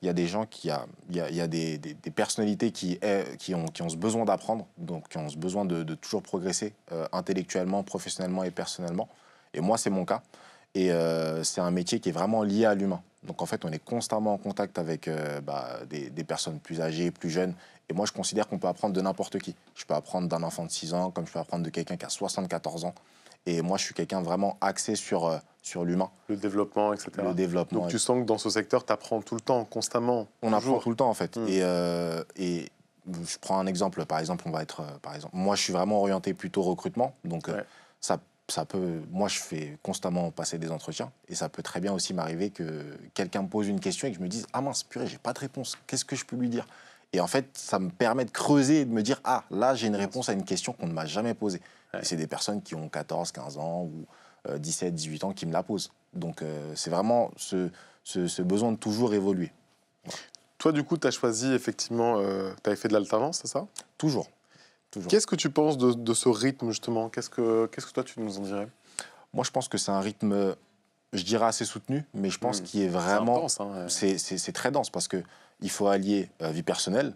Il y a des gens qui, a, il y a, des, personnalités qui, qui, ont, qui ont ce besoin d'apprendre, donc qui ont ce besoin de, toujours progresser euh, intellectuellement, professionnellement et personnellement. Et moi, c'est mon cas. Et euh, c'est un métier qui est vraiment lié à l'humain. Donc en fait, on est constamment en contact avec euh, bah, des, des, personnes plus âgées, plus jeunes. Et moi, je considère qu'on peut apprendre de n'importe qui. Je peux apprendre d'un enfant de 6 ans, comme je peux apprendre de quelqu'un qui a 74 ans. Et moi, je suis quelqu'un vraiment axé sur, euh, sur l'humain. Le développement, etc. Le développement. Donc, tu sens que dans ce secteur, tu apprends tout le temps, constamment. On apprend tout le temps, en fait. Hmm. Et, euh, et je prends un exemple. Par exemple, on va être. Euh, par exemple, moi, je suis vraiment orienté plutôt recrutement. Donc, ça, ça peut. Moi, je fais constamment passer des entretiens. Et ça peut très bien aussi m'arriver que quelqu'un me pose une question et que je me dise Ah mince, purée, j'ai pas de réponse. Qu'est-ce que je peux lui dire Et en fait, ça me permet de creuser et de me dire Ah, là, j'ai une réponse à une question qu'on ne m'a jamais posée. C'est des personnes qui ont 14, 15 ans ou 17, euh, 18 ans qui me la posent. Donc euh, c'est vraiment ce, besoin de toujours évoluer. Toi, du coup, tu as choisi effectivement, euh, tu as fait de l'alternance, c'est ça Toujours. toujours. Qu'est-ce que tu penses de, ce rythme justement Qu'est-ce que toi tu nous en dirais Moi, je pense que c'est un rythme, je dirais assez soutenu, mais je pense hmm. qu'il est vraiment. Hein, c'est hein, C'est très dense parce que il faut allier la vie personnelle,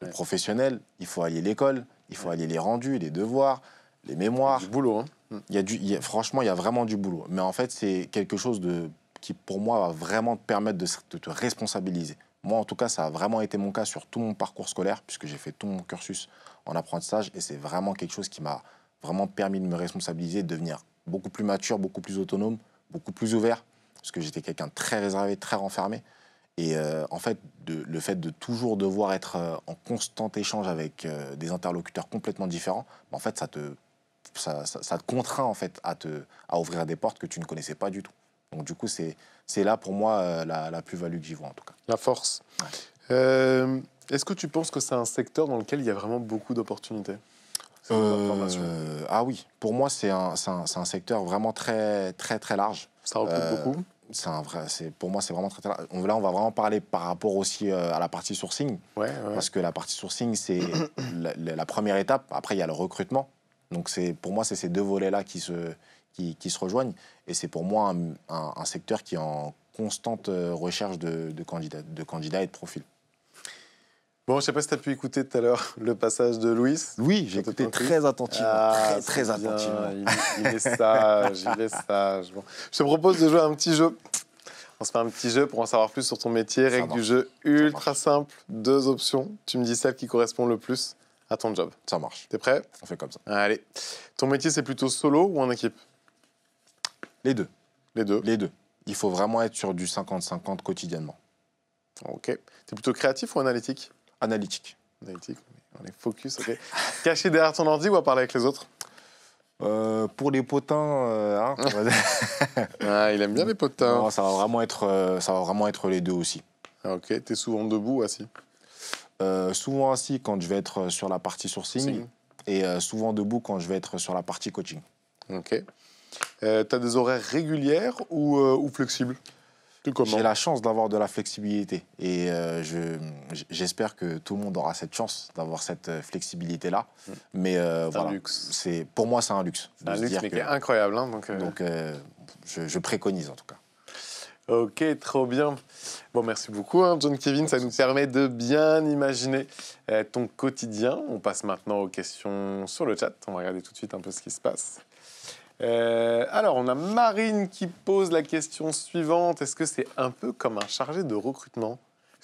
le professionnelle, il faut allier l'école, il faut allier les rendus, les devoirs les mémoires. Du boulot. Hein. Il y a du, franchement, il y a vraiment du boulot. Mais en fait, c'est quelque chose de, qui, pour moi, va vraiment te permettre de, te responsabiliser. Moi, en tout cas, ça a vraiment été mon cas sur tout mon parcours scolaire, puisque j'ai fait tout mon cursus en apprentissage. Et c'est vraiment quelque chose qui m'a vraiment permis de me responsabiliser, de devenir beaucoup plus mature, beaucoup plus autonome, beaucoup plus ouvert, parce que j'étais quelqu'un très réservé, très renfermé. Et euh, en fait, de, le fait de toujours devoir être euh, en constant échange avec euh, des interlocuteurs complètement différents, bah, en fait, ça te ça, te contraint en fait à, te, à ouvrir des portes que tu ne connaissais pas du tout. Donc du coup, c'est là pour moi euh, la, plus-value que j'y vois en tout cas. La force. Euh, est-ce que tu penses que c'est un secteur dans lequel il y a vraiment beaucoup d'opportunités euh, ah oui, pour moi c'est un, secteur vraiment très très très large. Ça recoupe beaucoup. C'est un vrai, c'est pour moi c'est vraiment très, très large. là on va vraiment parler par rapport aussi à la partie sourcing, parce que la partie sourcing c'est la, la, première étape. Après il y a le recrutement, donc pour moi, c'est ces deux volets-là qui se, qui, se rejoignent. Et c'est pour moi un, secteur qui est en constante euh, recherche de, de candidats, de candidats et de profils. Bon, je ne sais pas si tu as pu écouter tout à l'heure le passage de Louis. Oui, j'ai écouté très attentivement. Ah, très, très attentivement. Il, il, est sage, il est sage. Je te propose de jouer un petit jeu. On se fait un petit jeu pour en savoir plus sur ton métier. Règle du jeu ultra simple. Deux options. Tu me dis celle qui correspond le plus à ton job. Ça marche. T'es prêt On fait comme ça. Allez. Ton métier, c'est plutôt solo ou en équipe Les deux. Les deux Les deux. Il faut vraiment être sur du 50-50 quotidiennement. Ok. T'es plutôt créatif ou analytique Analytique. Analytique, on est focus, ok. Caché derrière ton ordi ou à parler avec les autres euh, pour les potins, euh, hein, ah, il aime bien les potins. ça va vraiment être, euh, ça va vraiment être les deux aussi. Ah, ok, t'es souvent debout ou assis euh, souvent assis quand je vais être euh, sur la partie sourcing et euh, souvent debout quand je vais être sur la partie coaching. Ok. Euh, tu as des horaires régulières ou, ou flexibles j'ai la chance d'avoir de la flexibilité et j'espère que tout le monde aura cette chance d'avoir cette flexibilité-là. Mm. Mais voilà, c'est pour moi c'est un luxe. C'est un luxe mais qui est incroyable. Hein, donc, je, préconise en tout cas. Ok, trop bien. Bon, merci beaucoup, hein, John Kevin. Ça nous permet de bien imaginer euh, ton quotidien. On passe maintenant aux questions sur le chat. On va regarder tout de suite un peu ce qui se passe. Euh, alors, on a Marine qui pose la question suivante. Est-ce que c'est un peu comme un chargé de recrutement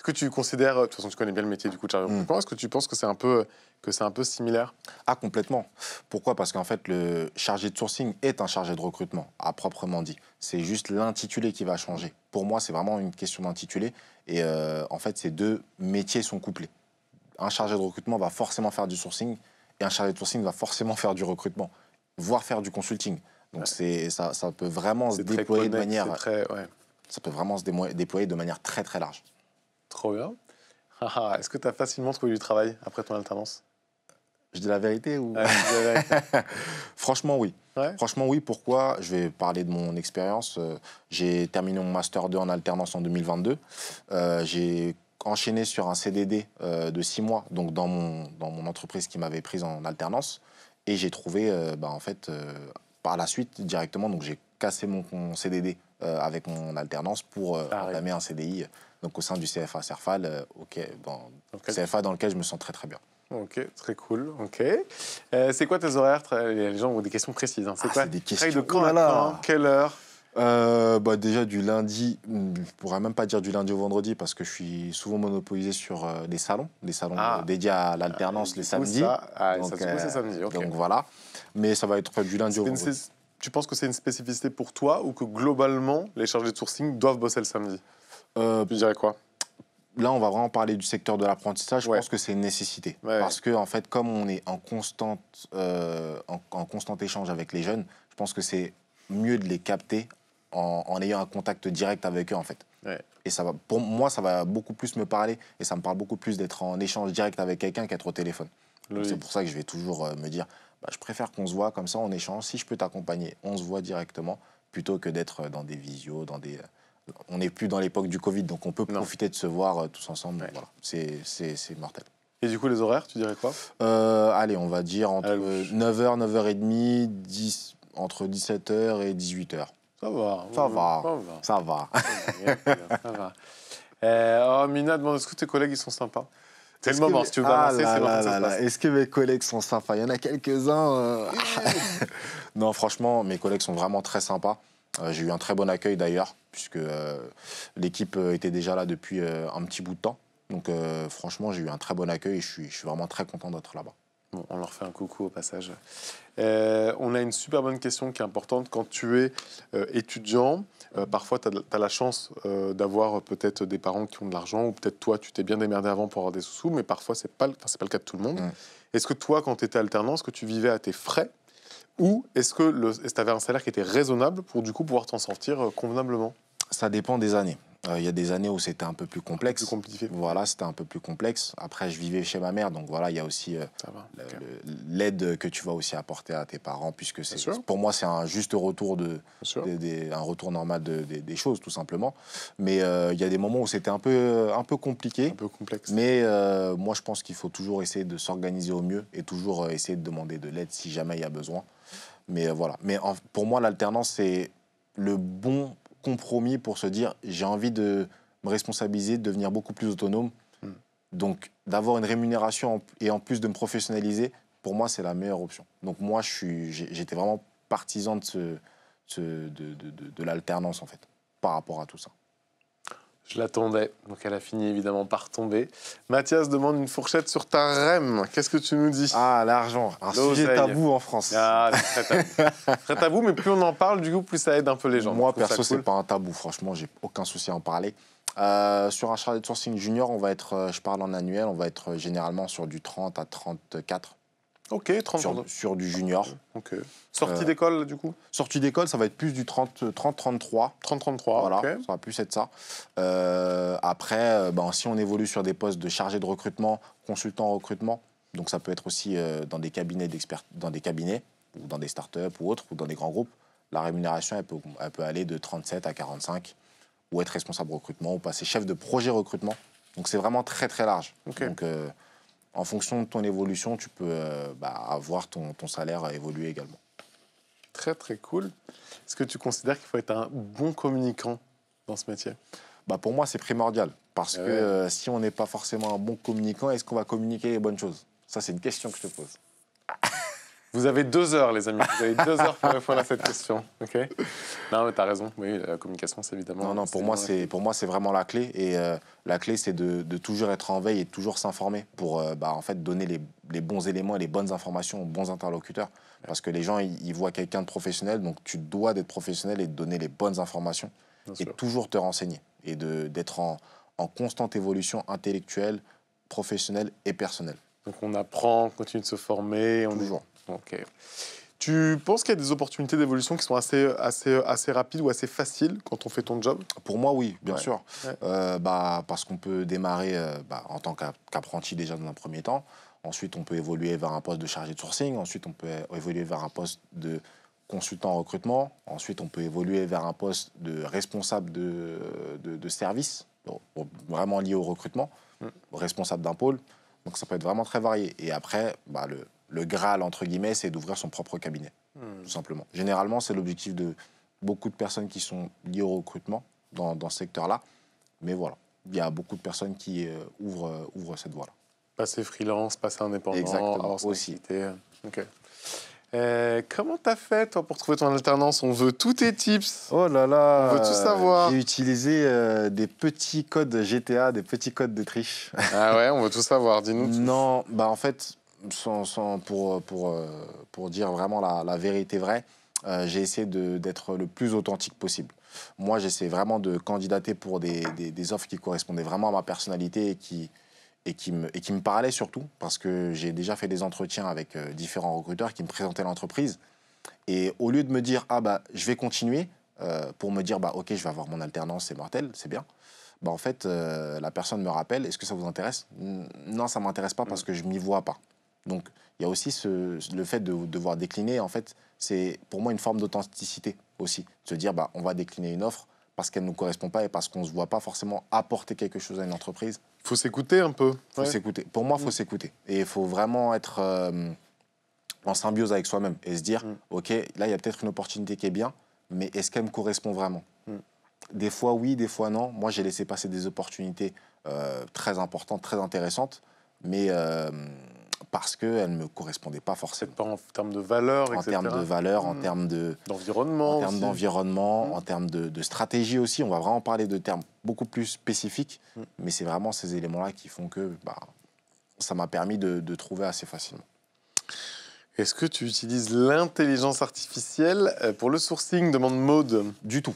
que tu considères, euh, de toute façon tu connais bien le métier du de de hmm. recrutement. est-ce que tu penses que c'est un peu euh, que c'est un peu similaire Ah complètement. Pourquoi Parce qu'en fait le chargé de sourcing est un chargé de recrutement à proprement dit. C'est juste l'intitulé qui va changer. Pour moi c'est vraiment une question d'intitulé et euh, en fait ces deux métiers sont couplés. Un chargé de recrutement va forcément faire du sourcing et un chargé de sourcing va forcément faire du recrutement, voire faire du consulting. Donc c'est ça, peut vraiment se déployer de manière ça peut vraiment se déployer de manière très très large. Trop bien. Ah, ah, est-ce que tu as facilement trouvé du travail après ton alternance Je dis la vérité ou Franchement, oui. Franchement, oui. Pourquoi Je vais parler de mon expérience. Euh, j'ai terminé mon Master 2 en alternance en 2022. Euh, j'ai enchaîné sur un CDD euh, de six mois, donc dans mon, dans mon entreprise qui m'avait prise en alternance. Et j'ai trouvé, bah, en fait, par la suite directement, donc j'ai cassé mon, mon CDD avec mon alternance pour entamer un CDI donc au sein du CFA Cerfal, euh, OK, dans, CFA dans lequel je me sens très très bien. Ok, très cool. Ok. Euh, c'est quoi tes horaires Les gens ont des questions précises. Hein. Ah, c'est des questions. De quand Quelle heure euh, bah déjà du lundi, hmm, je pourrais même pas dire du lundi au vendredi parce que je suis souvent monopolisé sur les salons, des salons ah. dédiés à l'alternance ah, les samedis. Ça, ah, donc, samedi. donc voilà. Mais ça va être du lundi au vendredi. tu penses que c'est une spécificité pour toi ou que globalement les chargés de sourcing doivent bosser le samedi euh, dirais quoi Là, on va vraiment parler du secteur de l'apprentissage. Je pense que c'est une nécessité. Parce que, en fait, comme on est en, constante, euh, en, constant échange avec les jeunes, je pense que c'est mieux de les capter en, ayant un contact direct avec eux, en fait. Et ça va, pour moi, ça va beaucoup plus me parler et ça me parle beaucoup plus d'être en échange direct avec quelqu'un qu'être au téléphone. C'est pour ça que je vais toujours euh, me dire, bah, je préfère qu'on se voit comme ça, on échange. Si je peux t'accompagner, on se voit directement plutôt que d'être euh, dans des visios, dans des on n'est plus dans l'époque du Covid, donc on peut profiter de se voir euh, tous ensemble. C'est mortel. Et du coup, les horaires, tu dirais quoi euh, Allez, on va dire entre 9h, 9h30, 10, entre 17h et 18h. Ça va. Ça va. Ça va. Ça va. Eh, oh, Mina demande est-ce que tes collègues ils sont sympas c'est le moment, si tu veux ah Est-ce que mes collègues sont sympas Il y en a quelques-uns. Euh. non, franchement, mes collègues sont vraiment très sympas. J'ai eu un très bon accueil d'ailleurs puisque euh, l'équipe euh, était déjà là depuis euh, un petit bout de temps. Donc franchement, j'ai eu un très bon accueil et je suis, vraiment très content d'être là-bas. on leur fait un coucou au passage. on a une super bonne question qui est importante. Quand tu es étudiant, parfois tu as, la chance d'avoir peut-être des parents qui ont de l'argent ou peut-être toi tu t'es bien démerdé avant pour avoir des sous-sous, mais parfois c'est pas, pas le cas de tout le monde. Est-ce que toi, quand tu étais alternant, est-ce que tu vivais à tes frais ou est-ce que tu avais un salaire qui était raisonnable pour du coup pouvoir t'en sortir convenablement ça dépend des années. Euh, il y a des années où c'était un peu plus complexe. compliqué. Voilà, c'était un peu plus complexe. Après, je vivais chez ma mère, donc voilà, il y a aussi euh, l'aide que tu vas aussi apporter à tes parents, puisque c'est pour moi c'est un juste retour de, un retour normal de, des choses, tout simplement. Mais euh, il y a des moments où c'était un peu un peu compliqué, un peu complexe. Mais moi, je pense qu'il faut toujours essayer de s'organiser au mieux et toujours essayer de demander de l'aide si jamais il y a besoin. Mais voilà. Mais pour moi, l'alternance c'est le bon compromis pour se dire j'ai envie de me responsabiliser, de devenir beaucoup plus autonome. Hmm. Donc d'avoir une rémunération et en plus de me professionnaliser, pour moi c'est la meilleure option. Donc moi j'étais vraiment partisan de, ce, de, de l'alternance en fait par rapport à tout ça. Je l'attendais, donc elle a fini évidemment par tomber. Mathias demande une fourchette sur ta REM. Qu'est-ce que tu nous dis Ah, l'argent, un sujet tabou en France. Ah, très tabou. mais plus on en parle, du coup, plus ça aide un peu les gens. Moi, perso, ce c'est pas un tabou, franchement, j'ai aucun souci à en parler. Euh, sur un de Sourcing Junior, on va être, euh, je parle en annuel, on va être euh, généralement sur du 30 à 34 Ok, 30 sur, du junior. Ok. Euh, sortie d'école, du coup Sortie d'école, ça va être plus du 30-33. 30-33, euh, voilà, ça va plus être ça. Euh, après, ben, si on évolue sur des postes de chargé de recrutement, consultant recrutement, donc ça peut être aussi dans des cabinets d'experts, dans des cabinets, ou dans des startups ou autres, ou dans des grands groupes, la rémunération, elle peut, aller de 37 à 45, ou être responsable recrutement, ou passer chef de projet recrutement. Donc c'est vraiment très très large. Ok en fonction de ton évolution, tu peux euh, bah, avoir ton, salaire évoluer également. Très très cool. Est-ce que tu considères qu'il faut être un bon communicant dans ce métier bah, Pour moi, c'est primordial. Parce ah que euh, si on n'est pas forcément un bon communicant, est-ce qu'on va communiquer les bonnes choses Ça, c'est une question que je te pose. Vous avez deux heures, les amis. Vous avez deux heures pour répondre à cette question. Non, mais t'as raison. Oui, la communication, c'est évidemment. Non, non. Pour moi, c'est pour moi, c'est vraiment la clé. Et euh, la clé, c'est de, toujours être en veille et de toujours s'informer pour, euh, bah, en fait, donner les, bons éléments et les bonnes informations aux bons interlocuteurs. Parce que les gens, ils, voient quelqu'un de professionnel, donc tu dois d'être professionnel et donner les bonnes informations et toujours te renseigner et d'être en, en constante évolution intellectuelle, professionnelle et personnelle. Donc on apprend, on continue de se former, on toujours. Ok. Tu penses qu'il y a des opportunités d'évolution qui sont assez, assez, assez rapides ou assez faciles quand on fait ton job Pour moi, oui, bien sûr. Euh, bah, parce qu'on peut démarrer euh, bah, en tant qu'apprenti déjà dans un premier temps. Ensuite, on peut évoluer vers un poste de chargé de sourcing. Ensuite, on peut évoluer vers un poste de consultant en recrutement. Ensuite, on peut évoluer vers un poste de responsable de, de, de service, vraiment lié au recrutement, mm. responsable d'un pôle. Donc, ça peut être vraiment très varié. Et après, bah, le, le Graal, entre guillemets, c'est d'ouvrir son propre cabinet, hmm. tout simplement. Généralement, c'est l'objectif de beaucoup de personnes qui sont liées au recrutement dans, ce secteur-là. Mais voilà, il y a beaucoup de personnes qui euh, euh, ouvrent, cette voie-là. Passer freelance, passer indépendant, Exactement, aussi. OK. Euh, comment t'as fait, toi, pour trouver ton alternance On veut tous tes tips. Oh là là On veut tout savoir. J'ai utilisé des petits codes GTA, des petits codes de triche. Ah ouais, on veut tout savoir, dis-nous. non, bah en fait, sans, pour, pour, euh, pour, dire vraiment la, vérité vraie, euh, j'ai essayé d'être le plus authentique possible. Moi, j'essaie vraiment de candidater pour des, des, offres qui correspondaient vraiment à ma personnalité et qui, et qui, me, et qui me parlaient surtout, parce que j'ai déjà fait des entretiens avec euh, différents recruteurs qui me présentaient l'entreprise. Et au lieu de me dire, ah bah, je vais continuer, pour me dire, bah ok, je vais avoir mon alternance, c'est mortel, c'est bien. Bah en fait, la personne me rappelle, est-ce que ça vous intéresse Non, ça m'intéresse pas parce mm. que je m'y vois pas. Donc il y a aussi le fait de devoir décliner, en fait, c'est pour moi une forme d'authenticité aussi, de se dire bah, on va décliner une offre parce qu'elle ne nous correspond pas et parce qu'on ne se voit pas forcément apporter quelque chose à une entreprise. Il faut s'écouter un peu. Faut s'écouter. Pour moi, il faut mm. s'écouter. Et il faut vraiment être euh, en symbiose avec soi-même et se dire, mm. OK, là, il y a peut-être une opportunité qui est bien, mais est-ce qu'elle me correspond vraiment mm. Des fois oui, des fois non. Moi, j'ai laissé passer des opportunités euh, très importantes, très intéressantes, mais... Euh, parce qu'elle ne me correspondait pas forcément. en termes de valeur, En termes de valeur, en mm. termes de... D'environnement En termes d'environnement, mm. en termes de, stratégie aussi. On va vraiment parler de termes beaucoup plus spécifiques, mm. mais c'est vraiment ces éléments-là qui font que bah, ça m'a permis de, de, trouver assez facilement. Est-ce que tu utilises l'intelligence artificielle euh, pour le sourcing demande mode Du tout.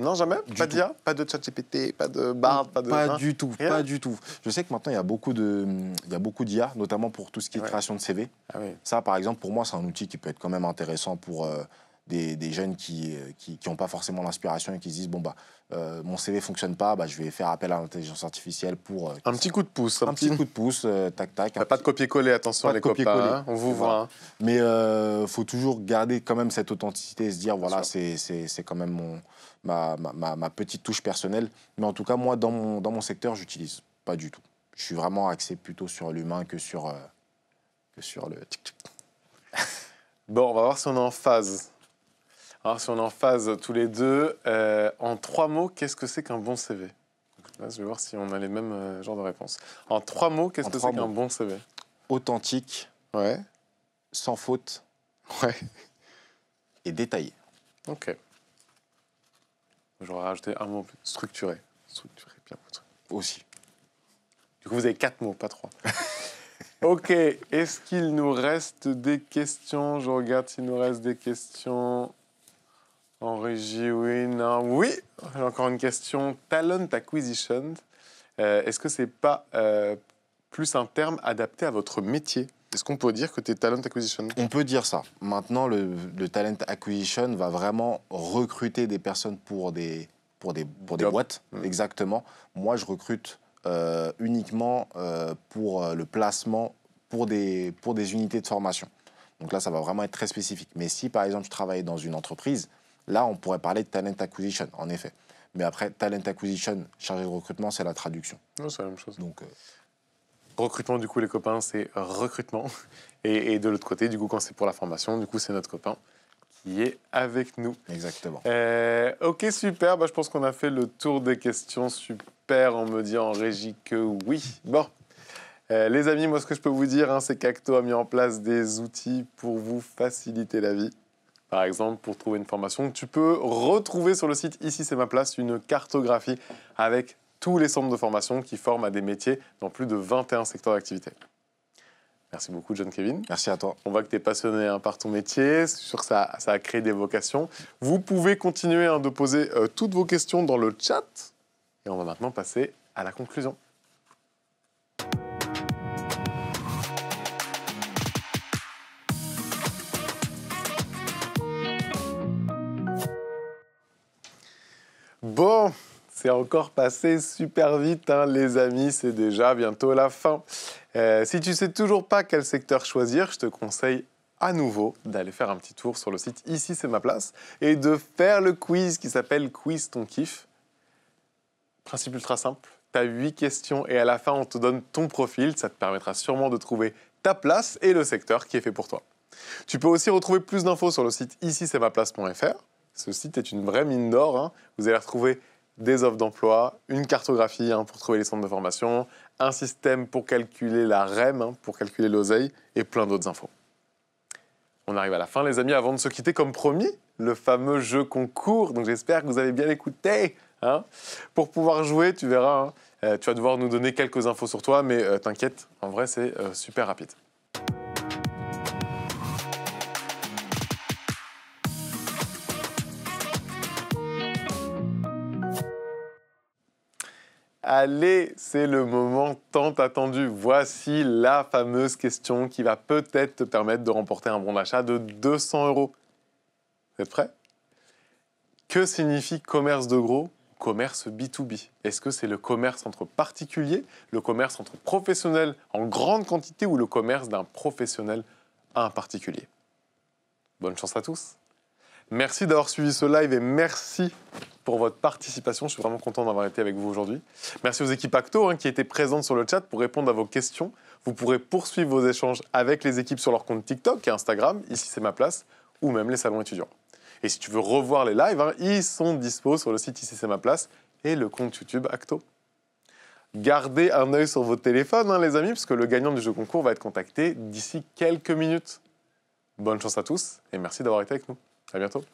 Non, jamais Pas d'IA Pas de ChatGPT Pas de barbe Pas, de... pas du tout, pas du tout. Je sais que maintenant, il y a beaucoup d'IA, notamment pour tout ce qui est création de CV. Ah Ça, par exemple, pour moi, c'est un outil qui peut être quand même intéressant pour... Euh, des, jeunes qui n'ont euh, qui, pas forcément l'inspiration et qui se disent bon bah euh, mon CV fonctionne pas, bah, je vais faire appel à l'intelligence artificielle pour euh, un petit coup de pouce, un, petit coup de pouce, tac tac. Pas, de copier-coller, attention les copier copains, on vous voit. Hein. Mais faut toujours garder quand même cette authenticité et se dire voilà c'est quand même mon ma, ma, ma, petite touche personnelle. Mais en tout cas moi dans mon dans mon secteur j'utilise pas du tout. Je suis vraiment axé plutôt sur l'humain que sur que sur le. Bon, on va voir si on est en phase si on en phase tous les deux, euh, en trois mots, qu'est-ce que c'est qu'un bon CV Je vais voir si on a les mêmes euh, genres de réponses. En trois mots, qu'est-ce que c'est qu'un bon CV Authentique, Ouais, sans faute ouais, et détaillé. ok. J'aurais rajouté un mot plus. Structuré. Structuré, bien. Aussi. Du coup, vous avez quatre mots, pas trois. ok, est-ce qu'il nous reste des questions Je regarde s'il nous reste des questions. En régie, oui, non, oui. Encore une question. Talent acquisition, euh, est-ce que c'est pas euh, plus un terme adapté à votre métier Est-ce qu'on peut dire que tu es talent acquisition On peut dire ça. Maintenant, le, talent acquisition va vraiment recruter des personnes pour des, pour des, pour des boîtes. Mm. Exactement. Moi, je recrute euh, uniquement pour le placement pour des, pour des unités de formation. Donc là, ça va vraiment être très spécifique. Mais si, par exemple, je travaillais dans une entreprise, Là, on pourrait parler de talent acquisition, en effet. Mais après, talent acquisition, chargé de recrutement, c'est la traduction. Non, c'est la même chose. Donc, euh, Recrutement, du coup, les copains, c'est recrutement. Et, de l'autre côté, du coup, quand c'est pour la formation, du coup, c'est notre copain qui est avec nous. Exactement. Euh, ok, super. Bah, je pense qu'on a fait le tour des questions. Super. On me dit en régie que oui. Bon. Euh, les amis, moi, ce que je peux vous dire, hein, c'est qu'Acto a mis en place des outils pour vous faciliter la vie par exemple, pour trouver une formation. Tu peux retrouver sur le site Ici c'est ma place une cartographie avec tous les centres de formation qui forment à des métiers dans plus de 21 secteurs d'activité. Merci beaucoup, John Kevin. Merci à toi. On voit que tu es passionné hein, par ton métier. C'est sûr que ça, a créé des vocations. Vous pouvez continuer hein, de poser euh, toutes vos questions dans le chat. Et on va maintenant passer à la conclusion. Bon, c'est encore passé super vite, hein, les amis, c'est déjà bientôt la fin. Euh, si tu sais toujours pas quel secteur choisir, je te conseille à nouveau d'aller faire un petit tour sur le site Ici c'est ma place et de faire le quiz qui s'appelle Quiz ton kiff. Principe ultra simple, tu as 8 questions et à la fin on te donne ton profil, ça te permettra sûrement de trouver ta place et le secteur qui est fait pour toi. Tu peux aussi retrouver plus d'infos sur le site ici c'est ma place.fr ce site est une vraie mine d'or. Hein. Vous allez retrouver des offres d'emploi, une cartographie hein, pour trouver les centres de formation, un système pour calculer la REM, hein, pour calculer l'oseille, et plein d'autres infos. On arrive à la fin, les amis, avant de se quitter, comme promis, le fameux jeu concours. Donc j'espère que vous avez bien écouté. pour pouvoir jouer, tu verras, euh, tu vas devoir nous donner quelques infos sur toi, mais euh, t'inquiète, en vrai, c'est euh, super rapide. Allez, c'est le moment tant attendu. Voici la fameuse question qui va peut-être te permettre de remporter un bon d'achat de 200 euros. Vous êtes prêts Que signifie commerce de gros commerce B2B Est-ce que c'est le commerce entre particuliers, le commerce entre professionnels en grande quantité ou le commerce d'un professionnel à un particulier Bonne chance à tous Merci d'avoir suivi ce live et merci pour votre participation. Je suis vraiment content d'avoir été avec vous aujourd'hui. Merci aux équipes Acto hein, qui étaient présentes sur le chat pour répondre à vos questions. Vous pourrez poursuivre vos échanges avec les équipes sur leur compte TikTok et Instagram, ici c'est ma place, ou même les salons étudiants. Et si tu veux revoir les lives, hein, ils sont dispo sur le site ici c'est ma place et le compte YouTube Acto. Gardez un œil sur vos téléphones, hein, les amis, puisque le gagnant du jeu concours va être contacté d'ici quelques minutes. Bonne chance à tous et merci d'avoir été avec nous. À bientôt.